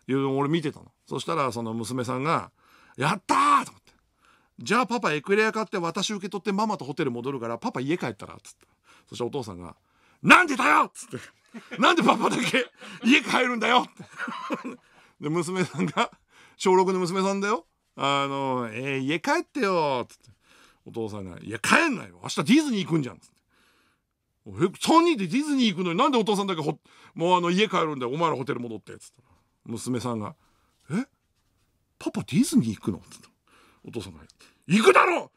いうのを俺見てたのそしたらその娘さんが「やった!」と思って「じゃあパパエクレア買って私受け取ってママとホテル戻るからパパ家帰ったら」っつってそしてお父さんが「なんでだよ!」っつって「なんでパパだけ家帰るんだよ!」ってで娘さんが小6の娘さんだよあの、えー、家帰ってよ、つって。お父さんが、いや、帰んないよ。明日ディズニー行くんじゃん、つって。え、3人でディズニー行くのになんでお父さんだけほ、もうあの、家帰るんだよ。お前らホテル戻って、つって。娘さんが、えパパディズニー行くのつって。お父さんが、行くだろ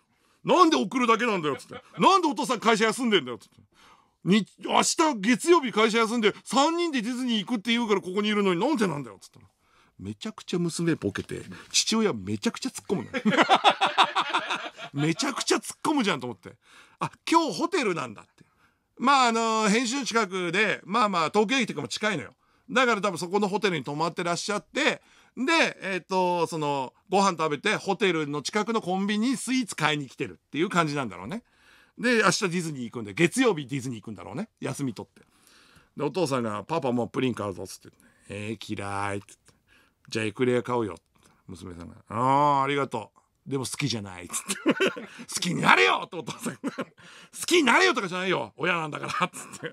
なんで送るだけなんだよ、つって。なんでお父さん会社休んでんだよ、つって。に、明日月曜日会社休んで、3人でディズニー行くって言うからここにいるのになんでなんだよ、つって。めちゃくちゃ娘ボケて、父親めちゃくちゃ突っ込むの。*laughs* めちゃくちゃ突っ込むじゃんと思って。あ、今日ホテルなんだって。まああの、編集近くで、まあまあ東京駅とかも近いのよ。だから多分そこのホテルに泊まってらっしゃって、で、えっ、ー、と、その、ご飯食べて、ホテルの近くのコンビニにスイーツ買いに来てるっていう感じなんだろうね。で、明日ディズニー行くんで、月曜日ディズニー行くんだろうね。休み取って。で、お父さんが、パパもうプリン買うぞ、つって、えー、嫌い、って。じゃあエクレア買うよ」娘さんが「ああありがとう」でも好きじゃないっつって好きになれよってお父さん好きになれよとかじゃないよ親なんだからっつっ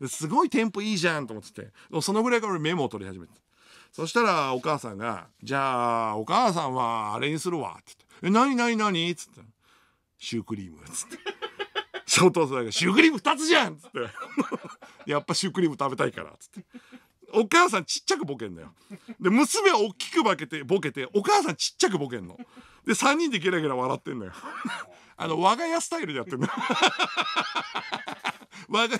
てすごいテンポいいじゃんと思っててそのぐらいから俺メモを取り始めてそしたらお母さんが「じゃあお母さんはあれにするわ」って言って「な何何何?」っつって「シュークリーム」っつってお父さんが「シュークリーム2つじゃん!」っつって「やっぱシュークリーム食べたいから」っつってお母さんちっちゃくボケんのよ。で、娘は大きくボケて、ボケて、お母さんちっちゃくボケんの。で、3人でゲラゲラ笑ってんのよ。*laughs* あの、我が家スタイルでやってんのよ。*laughs* 我が、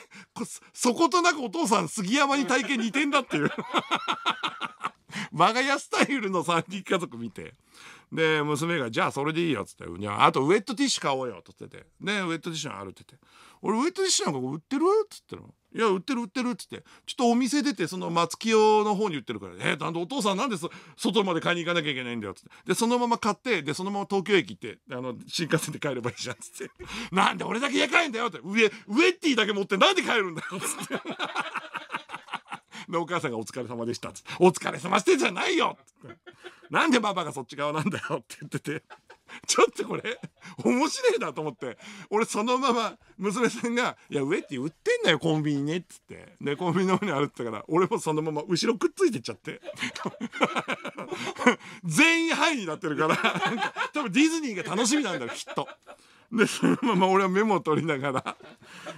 そことなくお父さん杉山に体験似てんだっていう。*laughs* 我が家スタイルの3人家族見て。で、娘が、じゃあそれでいいよっつって、あとウェットティッシュ買おうよっつってて。で、ウェットティッシュあるって言って。俺ウェットティッシュなんか売ってるっつっての。いや、売ってる売ってるっつって、ちょっとお店出て、その松清の方に売ってるから、えー、なんでお父さんなんで外まで買いに行かなきゃいけないんだよっつって。で、そのまま買って、で、そのまま東京駅行って、あの、新幹線で帰ればいいじゃんっつって。*laughs* なんで俺だけ家帰んだよって。上、ウエッティだけ持ってなんで帰るんだよっつって。*laughs* で、お母さんがお疲れ様でしたっつって。お疲れ様してんじゃないよっつって。なんでパパがそっち側なんだよって言ってて。*laughs* ちょっとこれ、面白いなと思って、俺そのまま娘さんが、いや、上って売ってんだよ、コンビニね、っつって。で、コンビニの方にあるってたから、俺もそのまま後ろくっついてっちゃって。*laughs* 全員ハイになってるから、多分ディズニーが楽しみなんだよ、きっと。で、そのまま俺はメモを取りながら。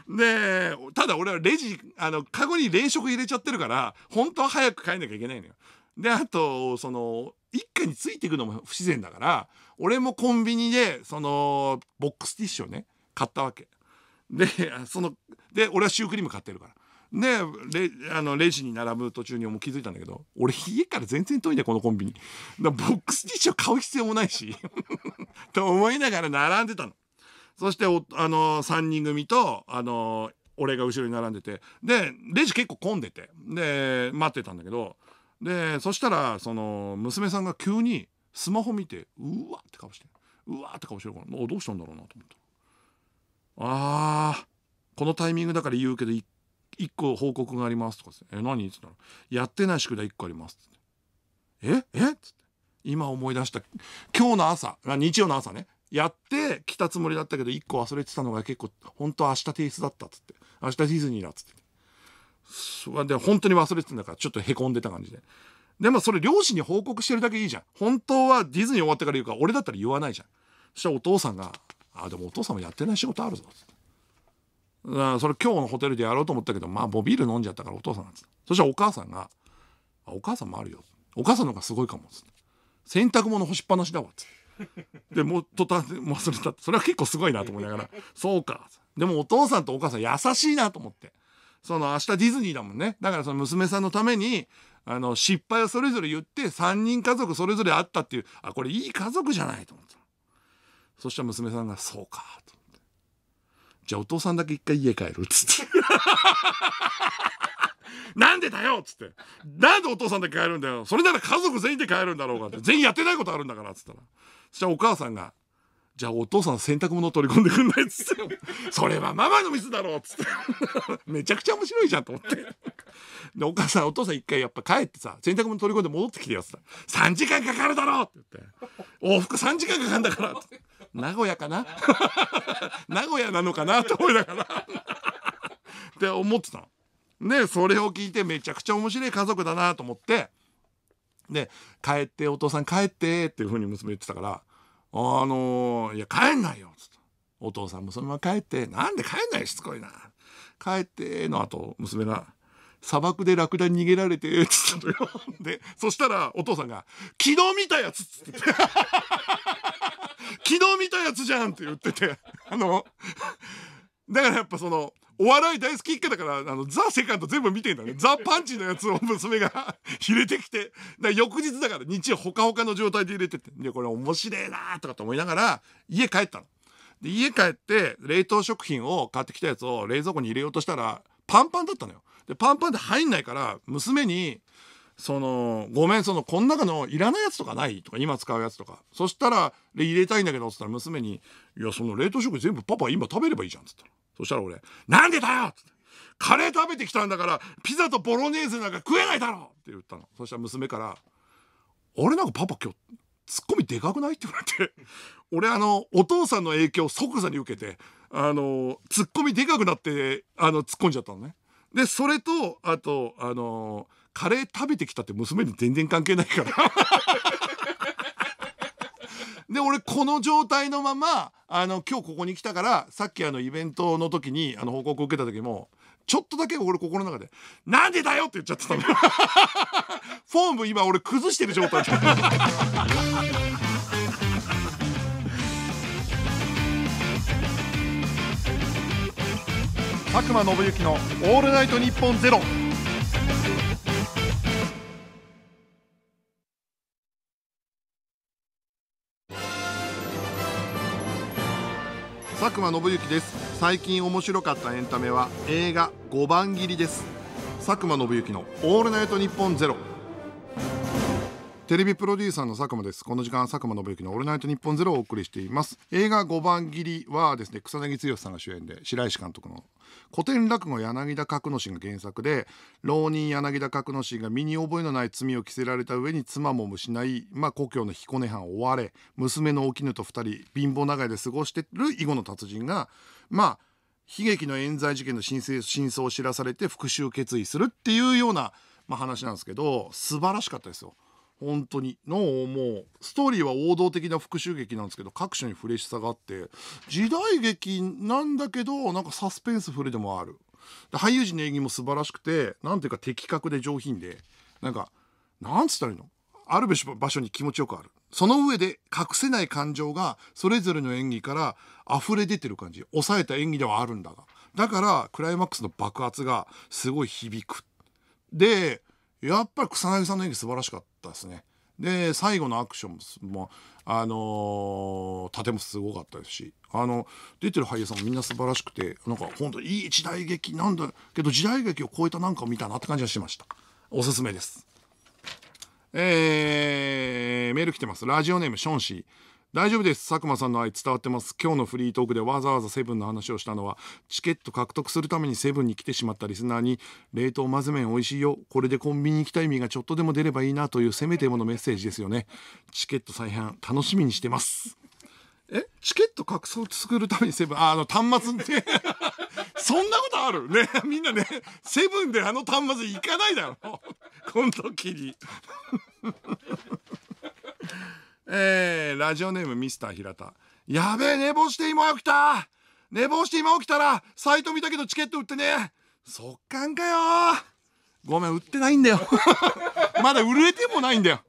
で、ただ俺はレジ、あの、カゴに冷食入れちゃってるから、本当は早く帰んなきゃいけないのよ。で、あと、その、一家についていくのも不自然だから、俺もコンビニで、その、ボックスティッシュをね、買ったわけ。で、その、で、俺はシュークリーム買ってるから。で、レあのレジに並ぶ途中にも気づいたんだけど、俺家から全然遠いんだよ、このコンビニ。だボックスティッシュを買う必要もないし。*laughs* と思いながら並んでたの。そして、おあの、3人組と、あの、俺が後ろに並んでて。で、レジ結構混んでて。で、待ってたんだけど、で、そしたら、その、娘さんが急に、スマホ見てうわって顔してうわって顔してるからもうどうしたんだろうなと思ったああ、このタイミングだから言うけど1個報告がありますとかすえ何?」っつったら「やってない宿題1個あります」っって「ええっ?」つって今思い出した今日の朝日曜の朝ねやって来たつもりだったけど1個忘れてたのが結構本当は明日提出だったっつって明日ディズニーだっつってそれで本当に忘れてたんだからちょっとへこんでた感じででもそれ両親に報告してるだけいいじゃん。本当はディズニー終わってから言うから、俺だったら言わないじゃん。そしたらお父さんが、あ、でもお父さんもやってない仕事あるぞ。あそれ今日のホテルでやろうと思ったけど、まあボビール飲んじゃったからお父さんなんです。そしたらお母さんが、あお母さんもあるよ。お母さんの方がすごいかも。洗濯物干しっぱなしだわ。つで、もっとた、もうそれだそれは結構すごいなと思いながら、そうか。でもお父さんとお母さん優しいなと思って。その明日ディズニーだもんね。だからその娘さんのために、あの失敗をそれぞれ言って3人家族それぞれあったっていうあこれいい家族じゃないと思ってそしたら娘さんが「そうか」と思って「じゃあお父さんだけ一回家帰る」っつって。*laughs* なんでだよっつって。なんでお父さんだけ帰るんだよ。それなら家族全員で帰るんだろうがって。全員やってないことあるんだからっつったら。そしたらお母さんが、じゃあお父さん洗濯物取り込んでくんないっつってそれはママのミスだろっつって *laughs* めちゃくちゃ面白いじゃんと思ってでお母さんお父さん一回やっぱ帰ってさ洗濯物取り込んで戻ってきてよっつった3時間かかるだろって言って往復3時間かかるんだからって名古屋かな *laughs* 名古屋なのかなと思いながらって思ってたの。それを聞いてめちゃくちゃ面白い家族だなと思ってで帰ってお父さん帰ってっていうふうに娘言ってたからあのー、いや帰んないよ」つってお父さんもそのまま帰って「なんで帰んないしつこいな」帰っての後、娘が「砂漠でラクダに逃げられて」つって呼んでそしたらお父さんが「昨日見たやつ」つって昨日見たやつじゃんって言っててあのだからやっぱそのお笑い大好き一家だから、あの、ザ・セカンド全部見てんだね。*laughs* ザ・パンチのやつを娘が *laughs* 入れてきて、だ翌日だから日曜ほかほかの状態で入れてって、で、これ面白えなとかと思いながら、家帰ったの。で、家帰って、冷凍食品を買ってきたやつを冷蔵庫に入れようとしたら、パンパンだったのよ。で、パンパンで入んないから、娘に、その、ごめん、その、こん中のいらないやつとかないとか、今使うやつとか。そしたら、入れたいんだけど、つったら娘に、いや、その冷凍食品全部パパ今食べればいいじゃん、つったら。そしたら俺「なんでだよ!」って。カレー食べてきたんだからピザとボロネーゼなんか食えないだろって言ったのそしたら娘から「あれなんかパパ今日ツッコミでかくない?」って言われて俺あのお父さんの影響を即座に受けてあのツッコミでかくなってあの突っ込んじゃったのね。でそれとあとあのカレー食べてきたって娘に全然関係ないからで俺この状態のままあの今日ここに来たからさっきあのイベントの時にあの報告を受けた時もちょっとだけ俺心の中で「なんでだよ!」って言っちゃってたの *laughs* フォーム今俺崩してる状態 *laughs* 佐久間信之の「オールナイトニッポンゼロ佐久間信之です最近面白かったエンタメは映画五番切りです佐久間信之の「オールナイトニッポンゼロテレビプロデューサーの佐久間ですこの時間佐久間信之のオールナイトニッポンゼロをお送りしています映画5番切りはですね草薙剛さんが主演で白石監督の古典落語柳田格之進が原作で浪人柳田格之進が身に覚えのない罪を着せられた上に妻も失い、まあ、故郷の彦根藩を追われ娘のお絹と2人貧乏長屋で過ごしてる囲碁の達人がまあ悲劇の冤罪事件の真相を知らされて復讐を決意するっていうような、まあ、話なんですけど素晴らしかったですよ。本当にのもうストーリーは王道的な復讐劇なんですけど各所にフレッシュさがあって時代劇なんだけどなんかサスペンスフルでもある俳優陣の演技も素晴らしくてなんていうか的確で上品でなんかなんつったらいいのあるべし場所に気持ちよくあるその上で隠せない感情がそれぞれの演技から溢れ出てる感じ抑えた演技ではあるんだがだからクライマックスの爆発がすごい響くでやっぱり草薙さんの演技素晴らしかったですね。で最後のアクションも、あのー、盾もすごかったですしあの出てる俳優さんもみんな素晴らしくてなんか本当いい時代劇なんだけど時代劇を超えたなんかを見たなって感じがしましたおすすめですえー、メール来てますラジオネームションシー大丈夫です佐久間さんの愛伝わってます今日のフリートークでわざわざセブンの話をしたのはチケット獲得するためにセブンに来てしまったリスナーに冷凍まぜ麺美味しいよこれでコンビニ行きたい意味がちょっとでも出ればいいなというせめてものメッセージですよねチケット再販楽しみにしてますえチケット獲得するためにセブンああの端末って *laughs* そんなことあるねみんなねセブンであの端末行かないだろこの時にえー、ラジオネームミスター平田。やべえ、寝坊して今起きた寝坊して今起きたら、サイト見たけどチケット売ってね速乾かよごめん、売ってないんだよ。*laughs* まだ売れてもないんだよ。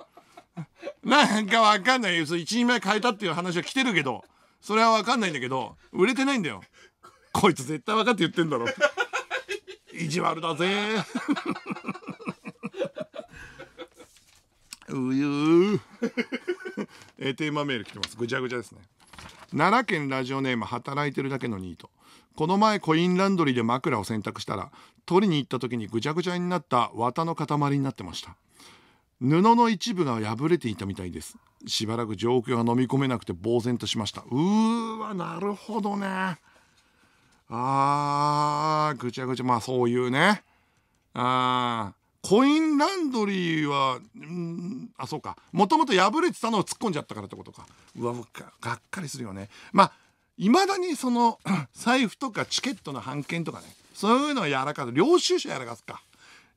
なんかわかんないよ。そ1人前変えたっていう話は来てるけど、それはわかんないんだけど、売れてないんだよ。こいつ絶対分かって言ってんだろ。意地悪だぜ。うゆうえテーマメール来てますぐちゃぐちゃですね奈良県ラジオネーム働いてるだけのニートこの前コインランドリーで枕を洗濯したら取りに行った時にぐちゃぐちゃになった綿の塊になってました布の一部が破れていたみたいですしばらく状況が飲み込めなくて呆然としましたうーわなるほどねあーぐちゃぐちゃまあそういうねああ。コインランドリーは、うんあ、そうか。もともと破れてたのを突っ込んじゃったからってことか。うわ、がっかりするよね。まあ、いまだにその、*clears throat* 財布とかチケットの半券とかね、そういうのはやらかす。領収書やらかすか。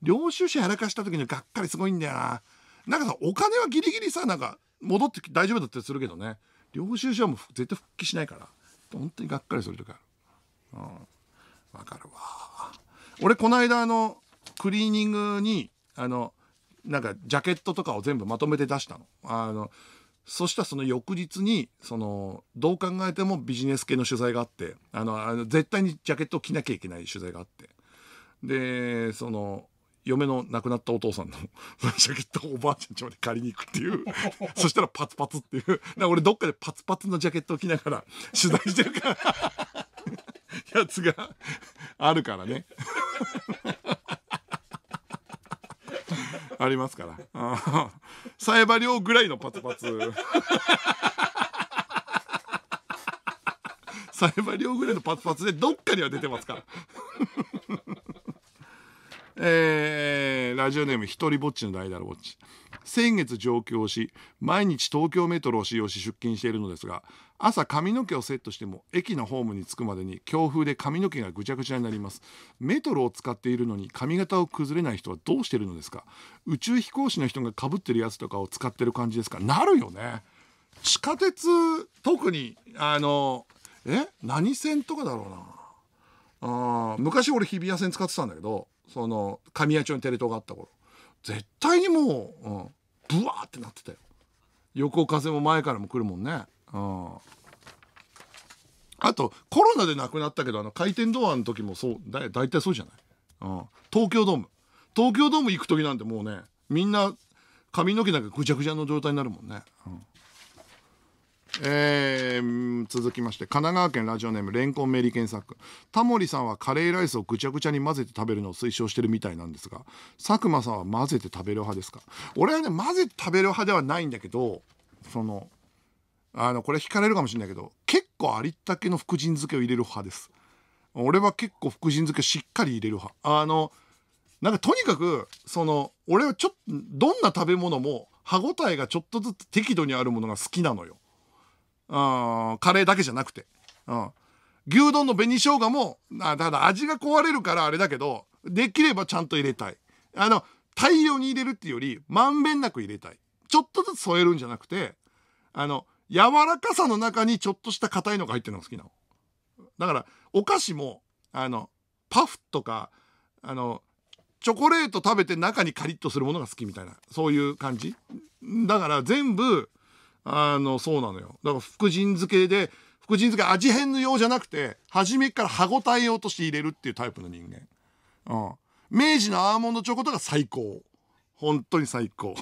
領収書やらかした時にがっかりすごいんだよな。なんかさ、お金はギリギリさ、なんか、戻って大丈夫だってするけどね。領収書はもう絶対復帰しないから。本当にがっかりする時ある。うん。わかるわ。俺、この間、あの、クリーニングにあのなんかジャケットとかを全部まとめて出したの。あのそしたらその翌日にそのどう考えてもビジネス系の取材があってあのあの絶対にジャケットを着なきゃいけない取材があってでその嫁の亡くなったお父さん *laughs* のジャケットをおばあちゃんちまで借りに行くっていう *laughs* そしたらパツパツっていう俺どっかでパツパツのジャケットを着ながら *laughs* 取材してるからやつがあるからねありますからサイバリョぐらいのパツパツサエバリョぐらいのパツパツでどっかには出てますから *laughs* えー、ラジオネームと人ぼっちの代打のぼっち先月上京し毎日東京メトロを使用し出勤しているのですが朝髪の毛をセットしても駅のホームに着くまでに強風で髪の毛がぐちゃぐちゃになりますメトロを使っているのに髪型を崩れない人はどうしてるのですか宇宙飛行士の人がかぶってるやつとかを使ってる感じですかなるよね地下鉄特にあのえ何線とかだろうなあ昔俺日比谷線使ってたんだけどその神谷町にテレ東があった頃絶対にもう、うん、ブワーってなってたよ横風も前からも来るもんねうん。あと、コロナで亡くなったけど、あの、回転ドアの時もそう、だ、だいたいそうじゃないうん。東京ドーム。東京ドーム行く時なんてもうね、みんな、髪の毛なんかぐちゃぐちゃの状態になるもんね。うん。えー、続きまして、神奈川県ラジオネーム、レンコンメリケンサック。タモリさんはカレーライスをぐちゃぐちゃに混ぜて食べるのを推奨してるみたいなんですが、佐久間さんは混ぜて食べる派ですか俺はね、混ぜて食べる派ではないんだけど、その、あのこれ引かれるかもしれないけど結構ありったけの福神漬けを入れる派です俺は結構福神漬けしっかり入れる派あのなんかとにかくその俺はちょっとどんな食べ物も歯ごたえがちょっとずつ適度にあるものが好きなのよあカレーだけじゃなくて、うん、牛丼の紅生姜もあただ味が壊れるからあれだけどできればちゃんと入れたいあの大量に入れるっていうよりまんべんなく入れたいちょっとずつ添えるんじゃなくてあの柔らかさの中にちょっとした硬いのが入ってるのが好きなの。だから、お菓子も、あの、パフとか、あの、チョコレート食べて中にカリッとするものが好きみたいな、そういう感じ。だから全部、あの、そうなのよ。だから福神漬けで、福神漬け味変の用じゃなくて、初めから歯応え用として入れるっていうタイプの人間。うん。明治のアーモンドチョコとか最高。本当に最高。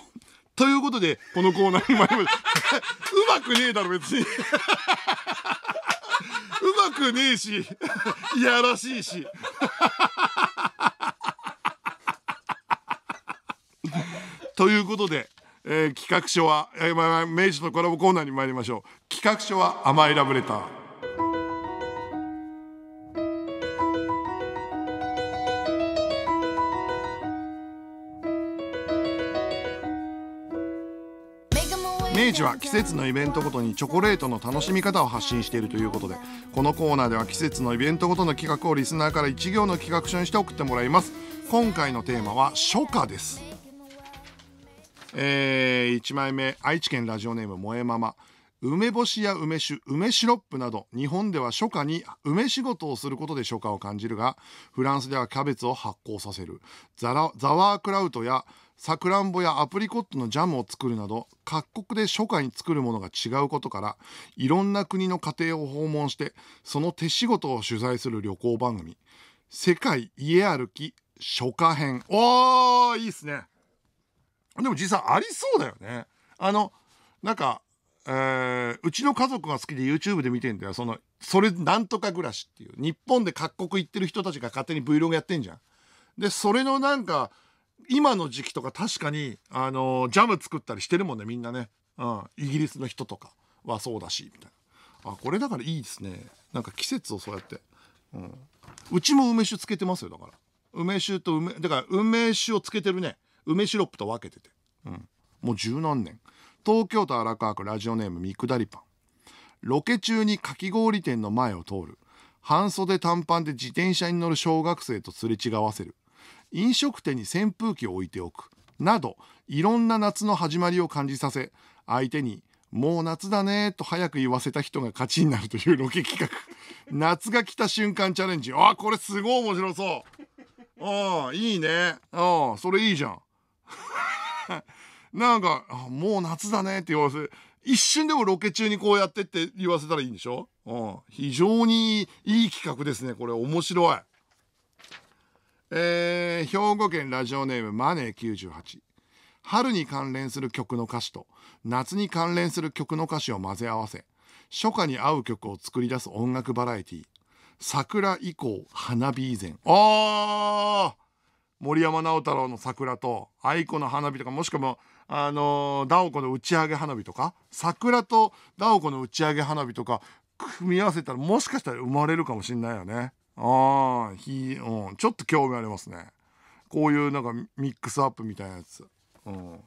ということで、このコーナーに参りました。*laughs* うまくねえだろ、別に。*laughs* うまくねえし、いやらしいし。*laughs* ということで、えー、企画書は、えー、明治とコラボコーナーに参りましょう。企画書は甘いラブレター。は季節のイベントごとにチョコレートの楽しみ方を発信しているということでこのコーナーでは季節のイベントごとの企画をリスナーから1行の企画書にして送ってもらいます今回のテーマは初夏ですえー、1枚目愛知県ラジオネーム萌えママ梅干しや梅酒梅シロップなど日本では初夏に梅仕事をすることで初夏を感じるがフランスではキャベツを発酵させるザワークラウトやさくらんぼやアプリコットのジャムを作るなど各国で初夏に作るものが違うことからいろんな国の家庭を訪問してその手仕事を取材する旅行番組「世界家歩き初夏編」おーいいっすねでも実際ありそうだよねあのなんか、えー、うちの家族が好きで YouTube で見てんだよそのそれなんとか暮らしっていう日本で各国行ってる人たちが勝手に Vlog やってんじゃんでそれのなんか今の時期とか確かに、あのー、ジャム作ったりしてるもんねみんなね、うん、イギリスの人とかはそうだしみたいなあこれだからいいですねなんか季節をそうやって、うん、うちも梅酒つけてますよだから梅酒と梅だから梅酒をつけてるね梅シロップと分けてて、うん、もう十何年東京都荒川区ラジオネーム三下りパンロケ中にかき氷店の前を通る半袖短パンで自転車に乗る小学生とすれ違わせる飲食店に扇風機を置いておくなどいろんな夏の始まりを感じさせ相手に「もう夏だね」と早く言わせた人が勝ちになるというロケ企画 *laughs* 夏が来た瞬間チャレンジあこれすごい面白そうあいいねあそれいいじゃん *laughs* なんか「もう夏だね」って言わせ一瞬でもロケ中にこうやってって言わせたらいいんでしょうん。非常にいい企画ですね。これ面白い。えー、兵庫県ラジオネームマネー98春に関連する曲の歌詞と夏に関連する曲の歌詞を混ぜ合わせ初夏に合う曲を作り出す音楽バラエティ桜以降花火以前あ森山直太朗の桜と愛子の花火とかもしくはあのー、ダオコの打ち上げ花火とか桜とダオコの打ち上げ花火とか組み合わせたらもしかしたら生まれるかもしんないよね。ああ、ひ、うん、ちょっと興味ありますね。こういうなんかミックスアップみたいなやつ。うん。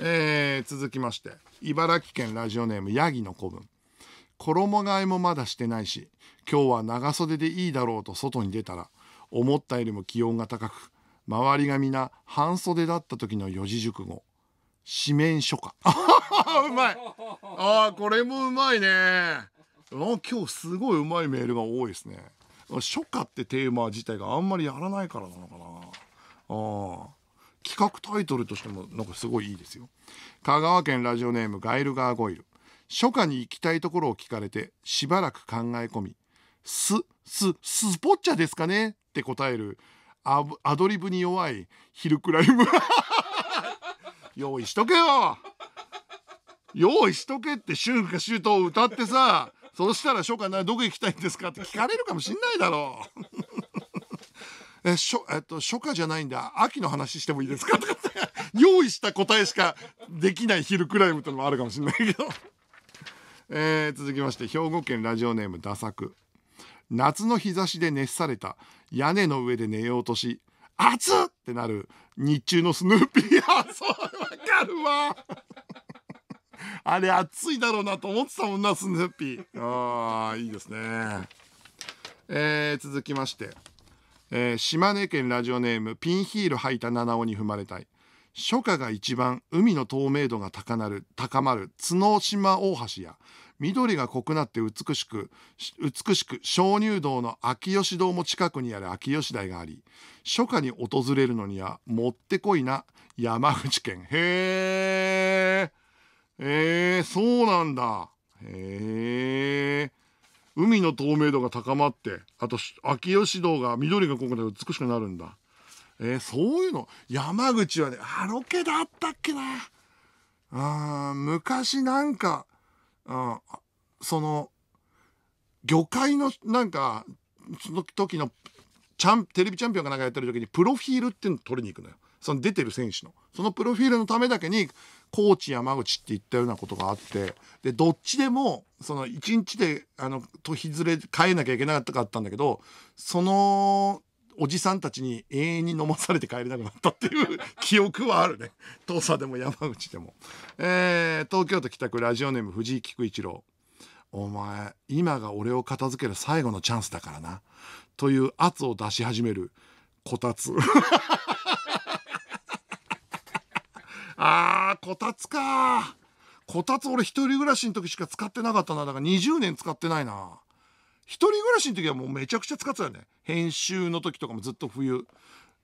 えー、続きまして、茨城県ラジオネームヤギの子分。衣替えもまだしてないし、今日は長袖でいいだろうと外に出たら、思ったよりも気温が高く、周りが皆半袖だった時の四字熟語、紙面書家。うまいああ、これもうまいね。今日すごいうまいメールが多いですね。初夏ってテーマ自体があんまりやらないからなのかな。あ企画タイトルとしてもなんかすごいいいですよ。香川県ラジオネームガイルガーゴイル。初夏に行きたいところを聞かれてしばらく考え込み、す、す、スポッチャですかねって答えるアアドリブに弱いヒルクライム。*laughs* 用意しとけよ用意しとけって春夏秋冬歌ってさそしたら初夏、などこ行きたいんですかって聞かれるかもしんないだろう *laughs* えしょえっと初夏じゃないんで秋の話してもいいですかとかって用意した答えしかできないヒルクライムってのもあるかもしんないけどえー、続きまして兵庫県ラジオネームダサク夏の日差しで熱された屋根の上で寝ようとし暑っってなる日中のスヌーピー *laughs* あそうわかるわあれ暑いだろうなと思ってたもんな、スヌーピー。ああ、いいですね。えー、続きまして。えー、島根県ラジオネーム、ピンヒール履いた七尾に踏まれたい。初夏が一番海の透明度が高なる高まる角島大橋や緑が濃くなって美しく美しく鍾乳洞の秋吉堂も近くにある秋吉台があり初夏に訪れるのにはもってこいな山口県へええー、そうなんだ。へえ。海の透明度が高まって、あと、秋吉道が、緑がここで美しくなるんだ。えー、そういうの山口はね、あ、ロケだったっけな。あ昔なんか、あその、魚介の、なんか、その時の、チャン、テレビチャンピオンがなんかやってる時に、プロフィールっていうの取りに行くのよ。その出てる選手の。そのプロフィールのためだけに、高知山口って言ったようなことがあってでどっちでもその1日であの日連れ帰んなきゃいけなかったんだけどそのおじさんたちに永遠に飲まされて帰れなくなったっていう *laughs* 記憶はあるね土佐でも山口でも、えー、東京都北区ラジオネーム藤井菊一郎お前今が俺を片付ける最後のチャンスだからなという圧を出し始めるこたつ *laughs* あー、こたつかこたつ俺一人暮らしの時しか使ってなかったな。だから20年使ってないな。一人暮らしの時はもうめちゃくちゃ使ってたよね。編集の時とかもずっと冬。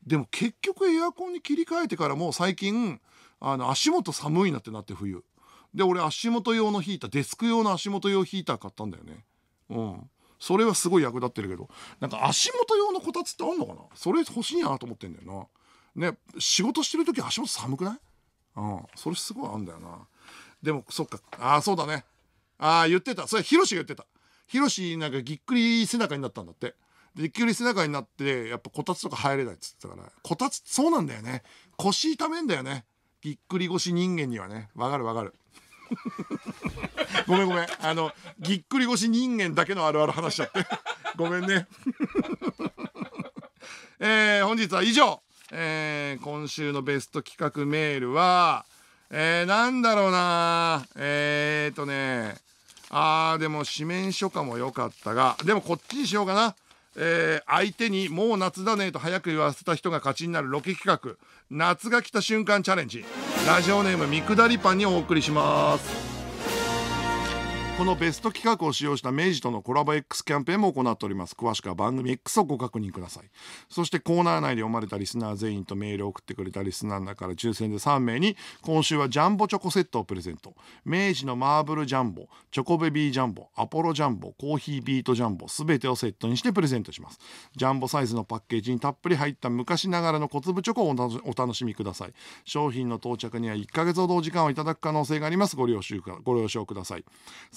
でも結局エアコンに切り替えてからもう最近、あの、足元寒いなってなって冬。で、俺足元用のヒーター、デスク用の足元用ヒーター買ったんだよね。うん。それはすごい役立ってるけど、なんか足元用のこたつってあんのかなそれ欲しいなと思ってんだよな。ね、仕事してる時足元寒くないうん。それすごいあんだよな。でも、そっか。ああ、そうだね。ああ、言ってた。それ、ヒロシが言ってた。ヒロシ、なんかぎっくり背中になったんだって。で、ぎっくり背中になって、やっぱこたつとか入れないっつってたから。こたつ、そうなんだよね。腰痛めんだよね。ぎっくり腰人間にはね。わかるわかる。ごめんごめん。あの、ぎっくり腰人間だけのあるある話しちゃって。ごめんね。えー、本日は以上。えー、今週のベスト企画メールは、えー、なんだろうなえー、っとね、あー、でも指名書かも良かったが、でもこっちにしようかな。えー、相手にもう夏だねと早く言わせた人が勝ちになるロケ企画、夏が来た瞬間チャレンジ。ラジオネーム、みくだりパンにお送りします。このベスト企画を使用した明治とのコラボ X キャンペーンも行っております詳しくは番組 X をご確認くださいそしてコーナー内で読まれたリスナー全員とメールを送ってくれたリスナーの中から抽選で3名に今週はジャンボチョコセットをプレゼント明治のマーブルジャンボチョコベビージャンボアポロジャンボコーヒービートジャンボ全てをセットにしてプレゼントしますジャンボサイズのパッケージにたっぷり入った昔ながらの小粒チョコをお楽しみください商品の到着には1ヶ月ほどお時間をいただく可能性がありますご了承ください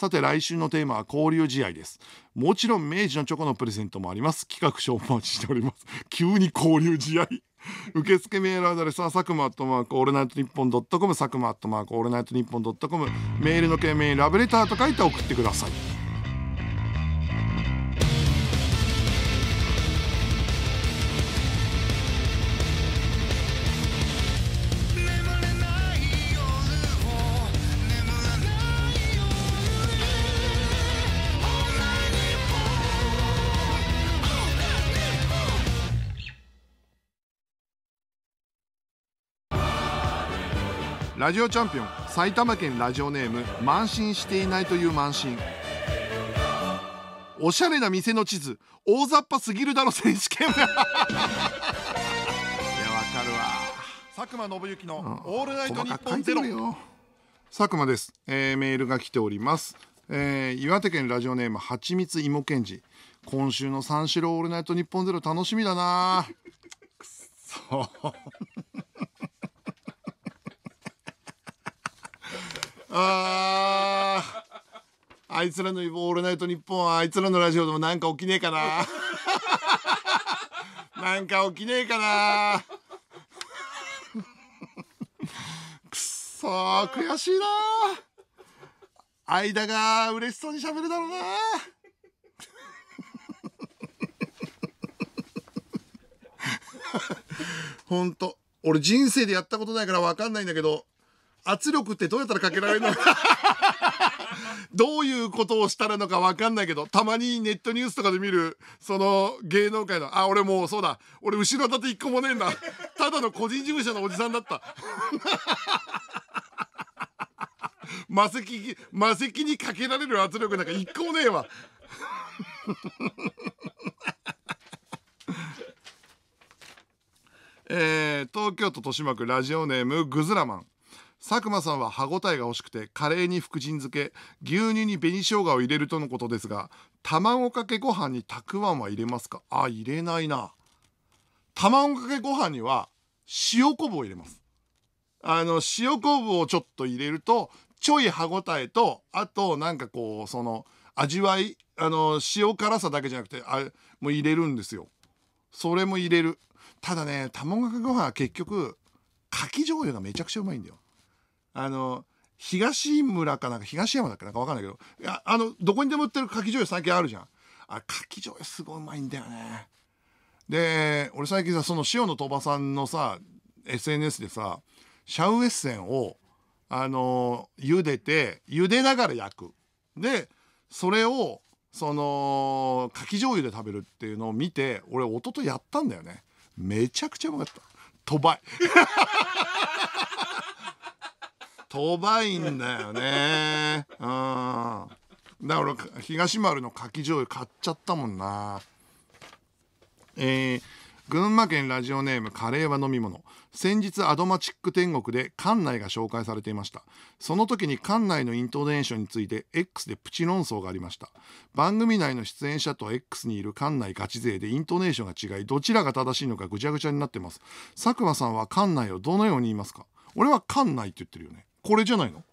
さて来週のテーマは交流試合ですもちろん明治のチョコのプレゼントもあります企画書をお待ちしております *laughs* 急に交流試合 *laughs* 受付メールアドレスは佐久間アットマークオールナイトニッポンドットコム佐久間アットマークオールナイトニッポンドットコムメールの件名ラブレターと書いて送ってくださいラジオチャンピオン埼玉県ラジオネーム満身していないという満身おしゃれな店の地図大雑把すぎるだろ選手権 *laughs* いやわかるわ佐久間信之の「オールナイトニッポンゼロ佐久間です、えー、メールが来ております、えー、岩手県ラジオネームはちみつ芋けんじ今週の三四郎オールナイト日本ゼロ楽しみだなくそああいつらの「オールナイトニッポン」あいつらのラジオでもなんか起きねえかな *laughs* なんか起きねえかな *laughs* くっそ悔しいな間が嬉しそうにしゃべるだろうな *laughs* ほんと俺人生でやったことないから分かんないんだけど圧力ってどうやったらかけられるのか *laughs* どういうことをしたらのか分かんないけどたまにネットニュースとかで見るその芸能界のあ俺もうそうだ俺後ろ盾一個もねえんだただの個人事務所のおじさんだった *laughs* 魔石魔石にかけられる圧力なんか一個もねえわ *laughs* えー、東京都豊島区ラジオネームぐずらマン佐久間さんは歯ごたえが欲しくてカレーに福神漬け牛乳に紅生姜を入れるとのことですが卵かけご飯にたくあんは入れますかあ入れないな卵かけご飯には塩昆布を入れますあの塩昆布をちょっと入れるとちょい歯ごたえとあとなんかこうその味わいあの塩辛さだけじゃなくてあもう入れるんですよそれも入れるただね卵かけご飯は結局かき醤油がめちゃくちゃうまいんだよあの東村かなんか東山だっけなんか分かんないけどいやあのどこにでも売ってる柿醤油最近あるじゃんあ柿醤油すごいうまいんだよねで俺最近さその塩の鳥羽さんのさ SNS でさシャウエッセンをあの茹でて茹でながら焼くでそれをその柿醤油で食べるっていうのを見て俺一昨日やったんだよねめちゃくちゃうまかった鳥羽 *laughs* とばいんだよね。うん。だから東丸の柿醤油買っちゃったもんな。えー、群馬県ラジオネームカレーは飲み物先日アドマチック天国で館内が紹介されていましたその時に館内のイントネーションについて X でプチ論争がありました番組内の出演者と X にいる館内ガチ勢でイントネーションが違いどちらが正しいのかぐちゃぐちゃになってます佐久間さんは館内をどのように言いますか俺は館内って言ってるよねこれじゃないの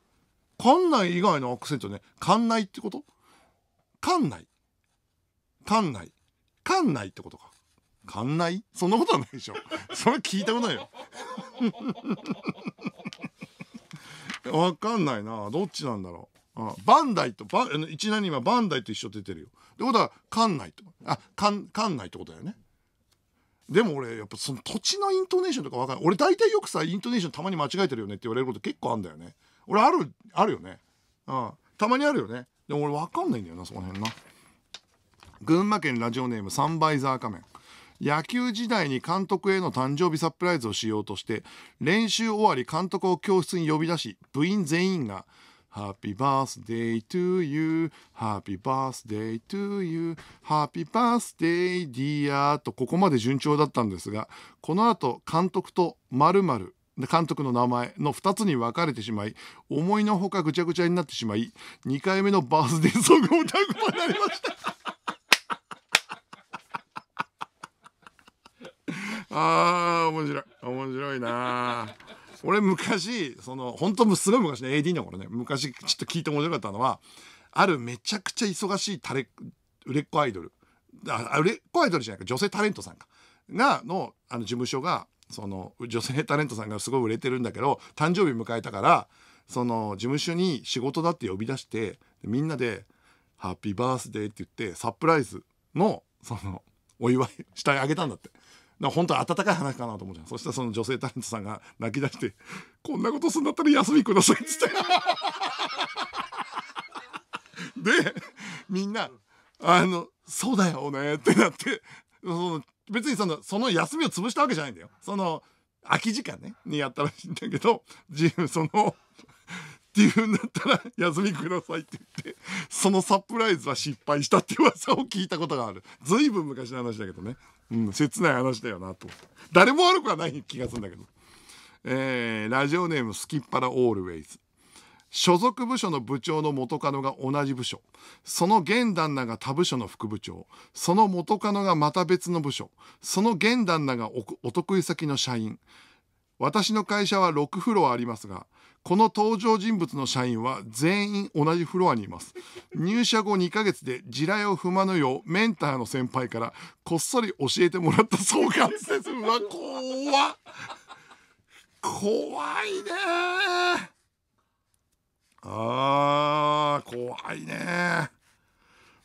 館内以外のアクセントね、館内ってこと館内館内館内ってことか。館内そんなことはないでしょ。*laughs* それ聞いたことないよ。*laughs* わかんないな。どっちなんだろう。あバンダイと、バン、一何今バンダイと一緒出てるよ。ってことは、館内と。あ、館、館内ってことだよね。でも俺やっぱその土地のイントネーションとかわかんない俺大体よくさイントネーションたまに間違えてるよねって言われること結構あるんだよね俺あるあるよねうんたまにあるよねでも俺わかんないんだよなその辺な群馬県ラジオネームサンバイザー仮面野球時代に監督への誕生日サプライズをしようとして練習終わり監督を教室に呼び出し部員全員が「Happy birthday to you, happy birthday to you, happy birthday dear とここまで順調だったんですが、この後監督と〇〇監督の名前の2つに分かれてしまい思いのほかぐちゃぐちゃになってしまい2回目のバースデーソングを歌うことになりました *laughs* あー面白い面白いな俺昔、その、本当すごい昔ね、AD の頃ね、昔ちょっと聞いて面白かったのは、あるめちゃくちゃ忙しいタレ、売れっ子アイドル、あ、売れっ子アイドルじゃないか、女性タレントさんか、が、の、あの、事務所が、その、女性タレントさんがすごい売れてるんだけど、誕生日迎えたから、その、事務所に仕事だって呼び出して、みんなで、ハッピーバースデーって言って、サプライズの、その、お祝いしてあげたんだって。本当は温かい話かなと思うじゃんそしたらその女性タレントさんが泣き出して「こんなことするんだったら休みください」っつって *laughs* でみんな「あのそうだよね」ってなってその別にそのその休みを潰したわけじゃないんだよその空き時間ねにやったらしいんだけど自分その。っていうんだったら休みくださいって言ってそのサプライズは失敗したって噂を聞いたことがある随分昔の話だけどねうん、切ない話だよなと誰も悪くはない気がするんだけど、えー、ラジオネームすきっぱらオールウェイズ所属部署の部長の元カノが同じ部署その現旦那が他部署の副部長その元カノがまた別の部署その現旦那がお得意先の社員私の会社は6フロアありますがこの登場人物の社員は全員同じフロアにいます入社後2ヶ月で地雷を踏まぬようメンターの先輩からこっそり教えてもらったそうか説は怖怖いねあー怖いね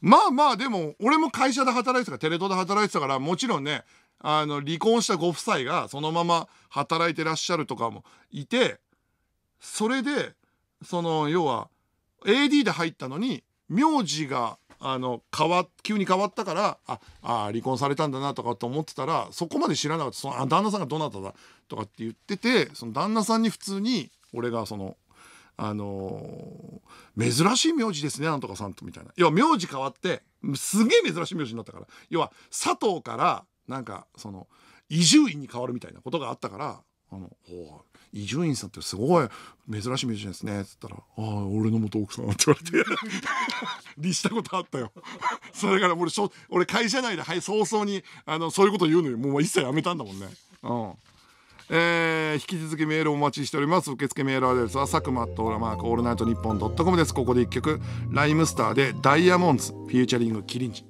まあまあでも俺も会社で働いてたからテレ東で働いてたからもちろんねあの離婚したご夫妻がそのまま働いてらっしゃるとかもいてそれで、その、要は、AD で入ったのに、名字が、あの、変わ、急に変わったから、あ、あ離婚されたんだなとかと思ってたら、そこまで知らなかった。その、あ、旦那さんがどなただとかって言ってて、その旦那さんに普通に、俺がその、あのー、珍しい名字ですね、なんとかさんと、みたいな。要は、名字変わって、すげえ珍しい名字になったから。要は、佐藤から、なんか、その、伊集院に変わるみたいなことがあったから、あの、お伊集院さんってすごい珍しいミュージシャンですね」っつったら「ああ俺の元奥さん」って言われて *laughs* *laughs* 律したことあったよそれから俺しょ俺会社内で、はい、早々にあのそういうこと言うのにもう一切やめたんだもんね。うんえー、引き続きメールお待ちしております受付メールアドレスは佐久間とオラマークオールナイトニッポンドットコムですここで一曲ライムスターでダイヤモンズフィーチャリングキリンジ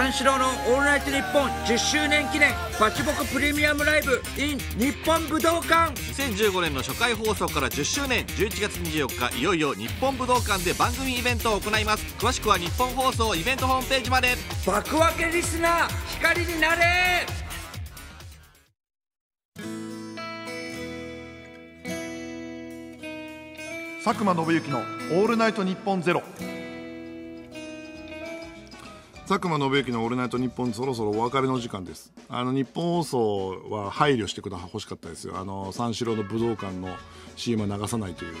三四郎の「オールナイト日本ポ10周年記念バチボコプレミアムライブ in 日本武道館2015年の初回放送から10周年11月24日いよいよ日本武道館で番組イベントを行います詳しくは日本放送イベントホームページまで爆分けリスナー光になれ佐久間信之の「オールナイト日本ゼロ佐久間信行の「オールナイトニッポン」そろそろお別れの時間ですあの日本放送は配慮してくださ欲しかったですよあの三四郎の武道館の CM は流さないという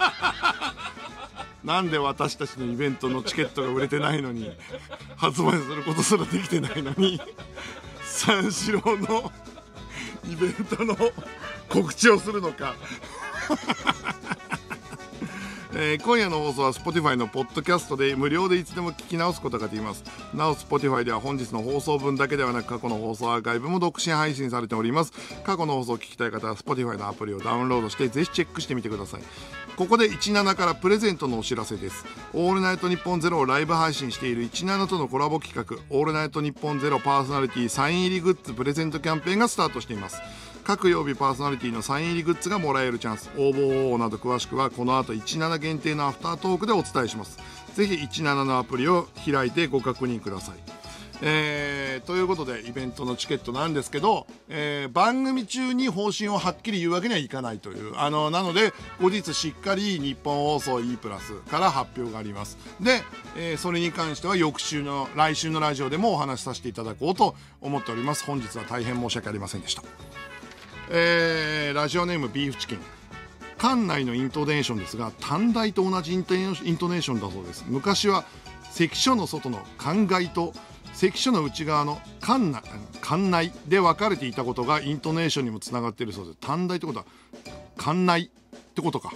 *laughs* なんで私たちのイベントのチケットが売れてないのに発売することすらできてないのに三四郎の *laughs* イベントの告知をするのかえー、今夜の放送は Spotify のポッドキャストで無料でいつでも聞き直すことができますなお Spotify では本日の放送分だけではなく過去の放送アーカイブも独身配信されております過去の放送を聞きたい方は Spotify のアプリをダウンロードしてぜひチェックしてみてくださいここで17からプレゼントのお知らせですオールナイトニッポンゼロをライブ配信している17とのコラボ企画オールナイトニッポンゼロパーソナリティサイン入りグッズプレゼントキャンペーンがスタートしています各曜日パーソナリティのサイン入りグッズがもらえるチャンス応募など詳しくはこの後17限定のアフタートークでお伝えしますぜひ17のアプリを開いてご確認くださいえー、ということでイベントのチケットなんですけど、えー、番組中に方針をはっきり言うわけにはいかないというあのなので後日しっかり日本放送 E プラスから発表がありますで、えー、それに関しては翌週の来週のラジオでもお話しさせていただこうと思っております本日は大変申し訳ありませんでしたえー、ラジオネームビーフチキン館内のイントネーションですが短大と同じイントネーションだそうです昔は関所の外の灌外と関所の内側の館内館内で分かれていたことがイントネーションにもつながっているそうです短大ってことは館内ってことか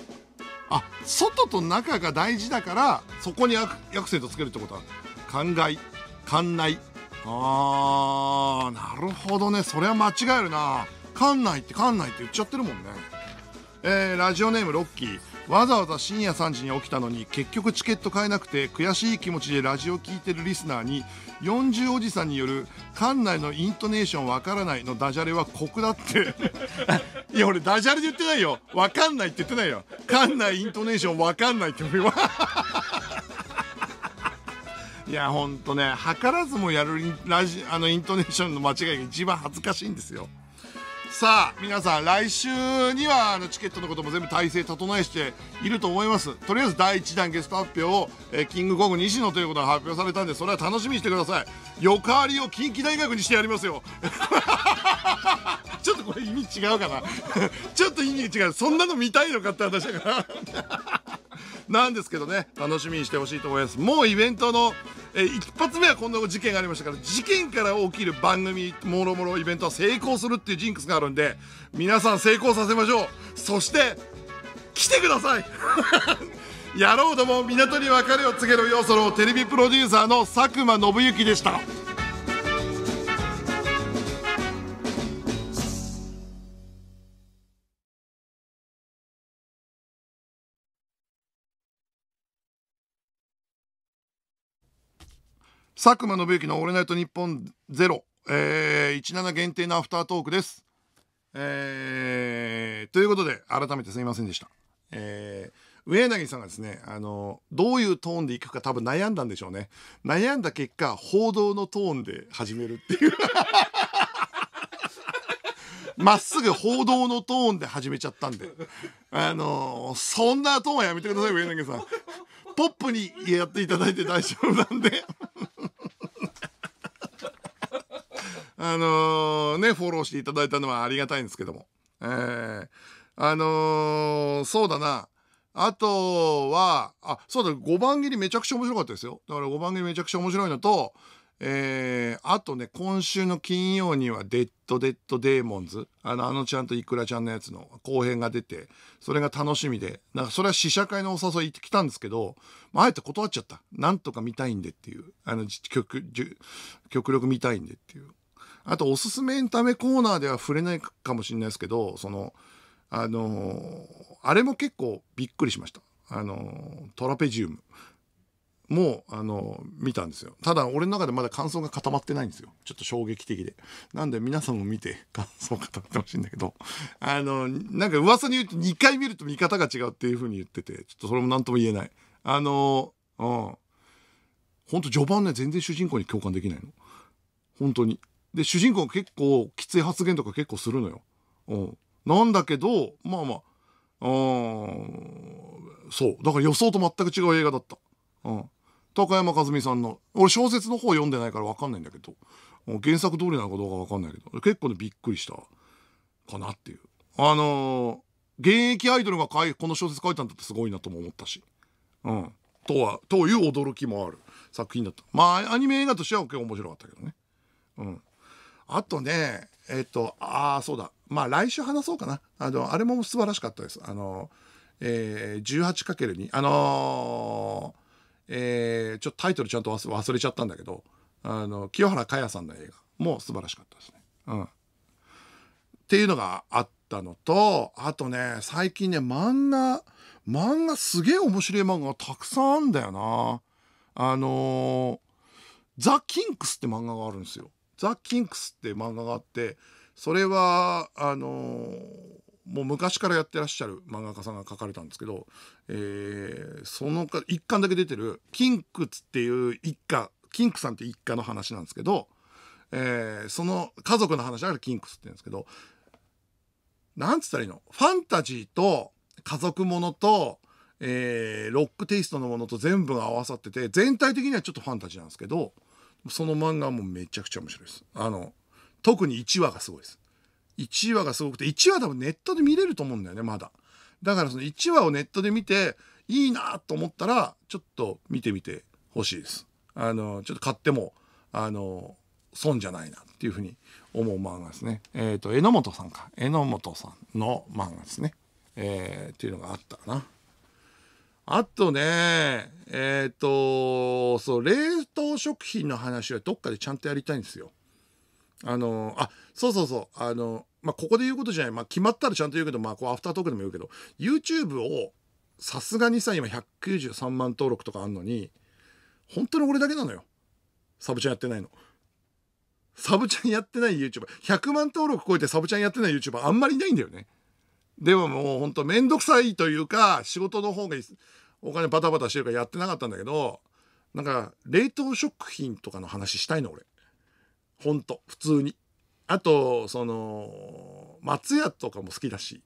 あ外と中が大事だからそこにアクセントつけるってことは館外館内あーなるほどねそれは間違えるな館内って館内って言っちゃってるもんね。えー、ラジオネームロッキー。わざわざ深夜3時に起きたのに結局チケット買えなくて悔しい気持ちでラジオ聴いてるリスナーに40おじさんによる館内のイントネーションわからないのダジャレは酷だって *laughs* いや俺ダジャレで言ってないよわかんないって言ってないよ館内イントネーションわかんないって言わ *laughs* いやほんとね図らずもやるラジあのイントネーションの間違いが一番恥ずかしいんですよさあ皆さん来週にはあのチケットのことも全部体制整えしていると思いますとりあえず第1弾ゲスト発表を、えキングコング西野ということが発表されたんでそれは楽しみにしてくださいよかわりを近畿大学にしてやりますよ *laughs* ちょっとこれ意味違うかな *laughs* ちょっと意味違うそんなの見たいのかって話だからなんですけどね楽しみにしてほしいと思いますもうイベントの、えー、一発目はこんな事件がありましたから事件から起きる番組もろもろイベントは成功するっていうジンクスがあるんで皆さん成功させましょうそして来てください *laughs* やろうども港に別れを告げる要素のテレビプロデューサーの佐久間信之でした。佐久間信行の「オールナイトニッポンゼロ、えー、17限定のアフタートークです、えー、ということで改めてすみませんでした、えー、上柳さんがですねあのどういうトーンでいくか多分悩んだんでしょうね悩んだ結果報道のトーンで始めるっていう *laughs* まっすぐ報道のトーンで始めちゃったんで。あのそんなトーンはやめてください、上柳さん。ポップにやっていただいて大丈夫なんで。あのー、ね、フォローしていただいたのはありがたいんですけども。えー、あのー、そうだな。あとは、あ、そうだ、5番切りめちゃくちゃ面白かったですよ。だから5番切りめちゃくちゃ面白いのと、えー、あとね、今週の金曜には、デッド・デッド・デーモンズ、あの、あのちゃんとイクラちゃんのやつの後編が出て、それが楽しみで、なんかそれは試写会のお誘い行ってきたんですけど、まあ、えて断っちゃった。なんとか見たいんでっていう、あの、曲、極力見たいんでっていう。あとおすすめエンタメコーナーでは触れないかもしれないですけどそのあのあれも結構びっくりしましたあのトラペジウムもあの見たんですよただ俺の中でまだ感想が固まってないんですよちょっと衝撃的でなんで皆さんも見て *laughs* 感想を固めてほしいんだけどあのなんか噂に言うと2回見ると見方が違うっていうふうに言っててちょっとそれも何とも言えないあのうんほんと序盤ね全然主人公に共感できないの本当にで、主人公結構きつい発言とか結構するのよ。うん。なんだけど、まあまあ、うん、そう。だから予想と全く違う映画だった。うん。高山一実さんの、俺小説の方読んでないからわかんないんだけど、原作通りなのかどうかわかんないけど、結構ね、びっくりしたかなっていう。あのー、現役アイドルがこの小説書いたんだってすごいなとも思ったし。うん。とは、という驚きもある作品だった。まあ、アニメ映画としては結構面白かったけどね。うん。あとねえっ、とああそうだまあ来週話そうかなあのあれも素晴らしかったですあの、えー、18×2 あのー、えー、ちょっとタイトルちゃんと忘れちゃったんだけどあの清原果耶さんの映画も素晴らしかったですね。うん、っていうのがあったのとあとね最近ね漫画漫画すげえ面白い漫画がたくさんあんだよな。あのー、ザ・キンクスって漫画があるんですよ。ザ・キンクスっていう漫画があって、それは、あのー、もう昔からやってらっしゃる漫画家さんが書かれたんですけど、えー、そのか、一巻だけ出てる、キンクツっていう一家、キンクさんって一家の話なんですけど、えー、その家族の話だからキンクスって言うんですけど、なんつったらいいのファンタジーと家族ものと、えー、ロックテイストのものと全部が合わさってて、全体的にはちょっとファンタジーなんですけど、その漫画もめちゃくちゃ面白いです。あの、特に1話がすごいです。1話がすごくて、1話多分ネットで見れると思うんだよね、まだ。だからその1話をネットで見て、いいなと思ったら、ちょっと見てみてほしいです。あの、ちょっと買っても、あの、損じゃないなっていうふうに思う漫画ですね。えっ、ー、と、榎本さんか。榎本さんの漫画ですね。えー、っていうのがあったかな。あとね、えっ、ー、と、そう、冷凍食品の話はどっかでちゃんとやりたいんですよ。あの、あ、そうそうそう、あの、まあ、ここで言うことじゃない、まあ、決まったらちゃんと言うけど、まあ、こう、アフタートークでも言うけど、YouTube を、さすがにさ、今193万登録とかあんのに、本当に俺だけなのよ。サブちゃんやってないの。サブちゃんやってない YouTuber。100万登録超えてサブちゃんやってない YouTuber あんまりいないんだよね。でももうほんとめんどくさいというか、仕事の方がお金バタバタしてるからやってなかったんだけどなんか冷凍食品とかの話したいの俺ほんと普通にあとその松屋とかも好きだし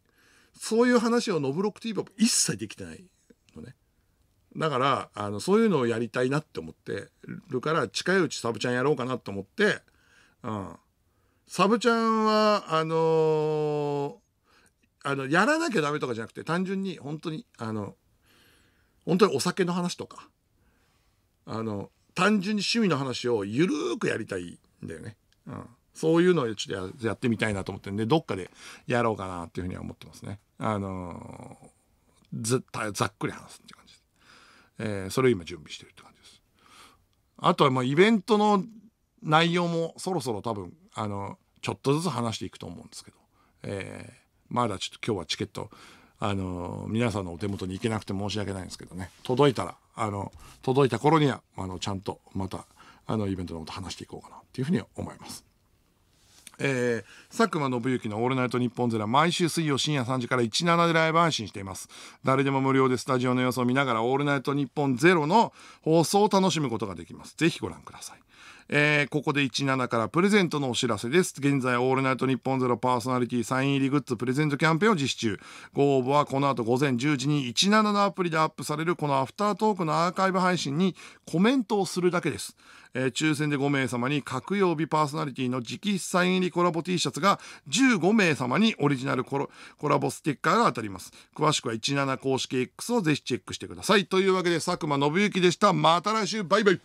そういう話をノブロック TV は一切できてないのねだからあのそういうのをやりたいなって思ってるから近いうちサブちゃんやろうかなと思って、うん、サブちゃんはあのー、あのやらなきゃダメとかじゃなくて単純に本当にあの本当にお酒の話とかあの単純に趣味の話をゆるーくやりたいんだよね、うん、そういうのをちょっとやってみたいなと思ってんでどっかでやろうかなっていうふうには思ってますねあのー、ざっくり話すって感じです、えー、それを今準備してるって感じですあとはまあイベントの内容もそろそろ多分あのちょっとずつ話していくと思うんですけど、えー、まだちょっと今日はチケットあの皆さんのお手元に行けなくて申し訳ないんですけどね届いたらあの届いた頃にはあのちゃんとまたあのイベントのこと話していこうかなというふうに思います。えー、佐久間信之の「オールナイト日本ゼロ毎週水曜深夜3時から17でライブ配信しています誰でも無料でスタジオの様子を見ながら「オールナイト日本ゼロの放送を楽しむことができますぜひご覧くださいえー、ここで17からプレゼントのお知らせです。現在、オールナイトニッポンゼロパーソナリティサイン入りグッズプレゼントキャンペーンを実施中。ご応募はこの後午前10時に17のアプリでアップされるこのアフタートークのアーカイブ配信にコメントをするだけです。えー、抽選で5名様に各曜日パーソナリティの直筆サイン入りコラボ T シャツが15名様にオリジナルコラボステッカーが当たります。詳しくは17公式 X をぜひチェックしてください。というわけで佐久間信之でした。また来週バイバイ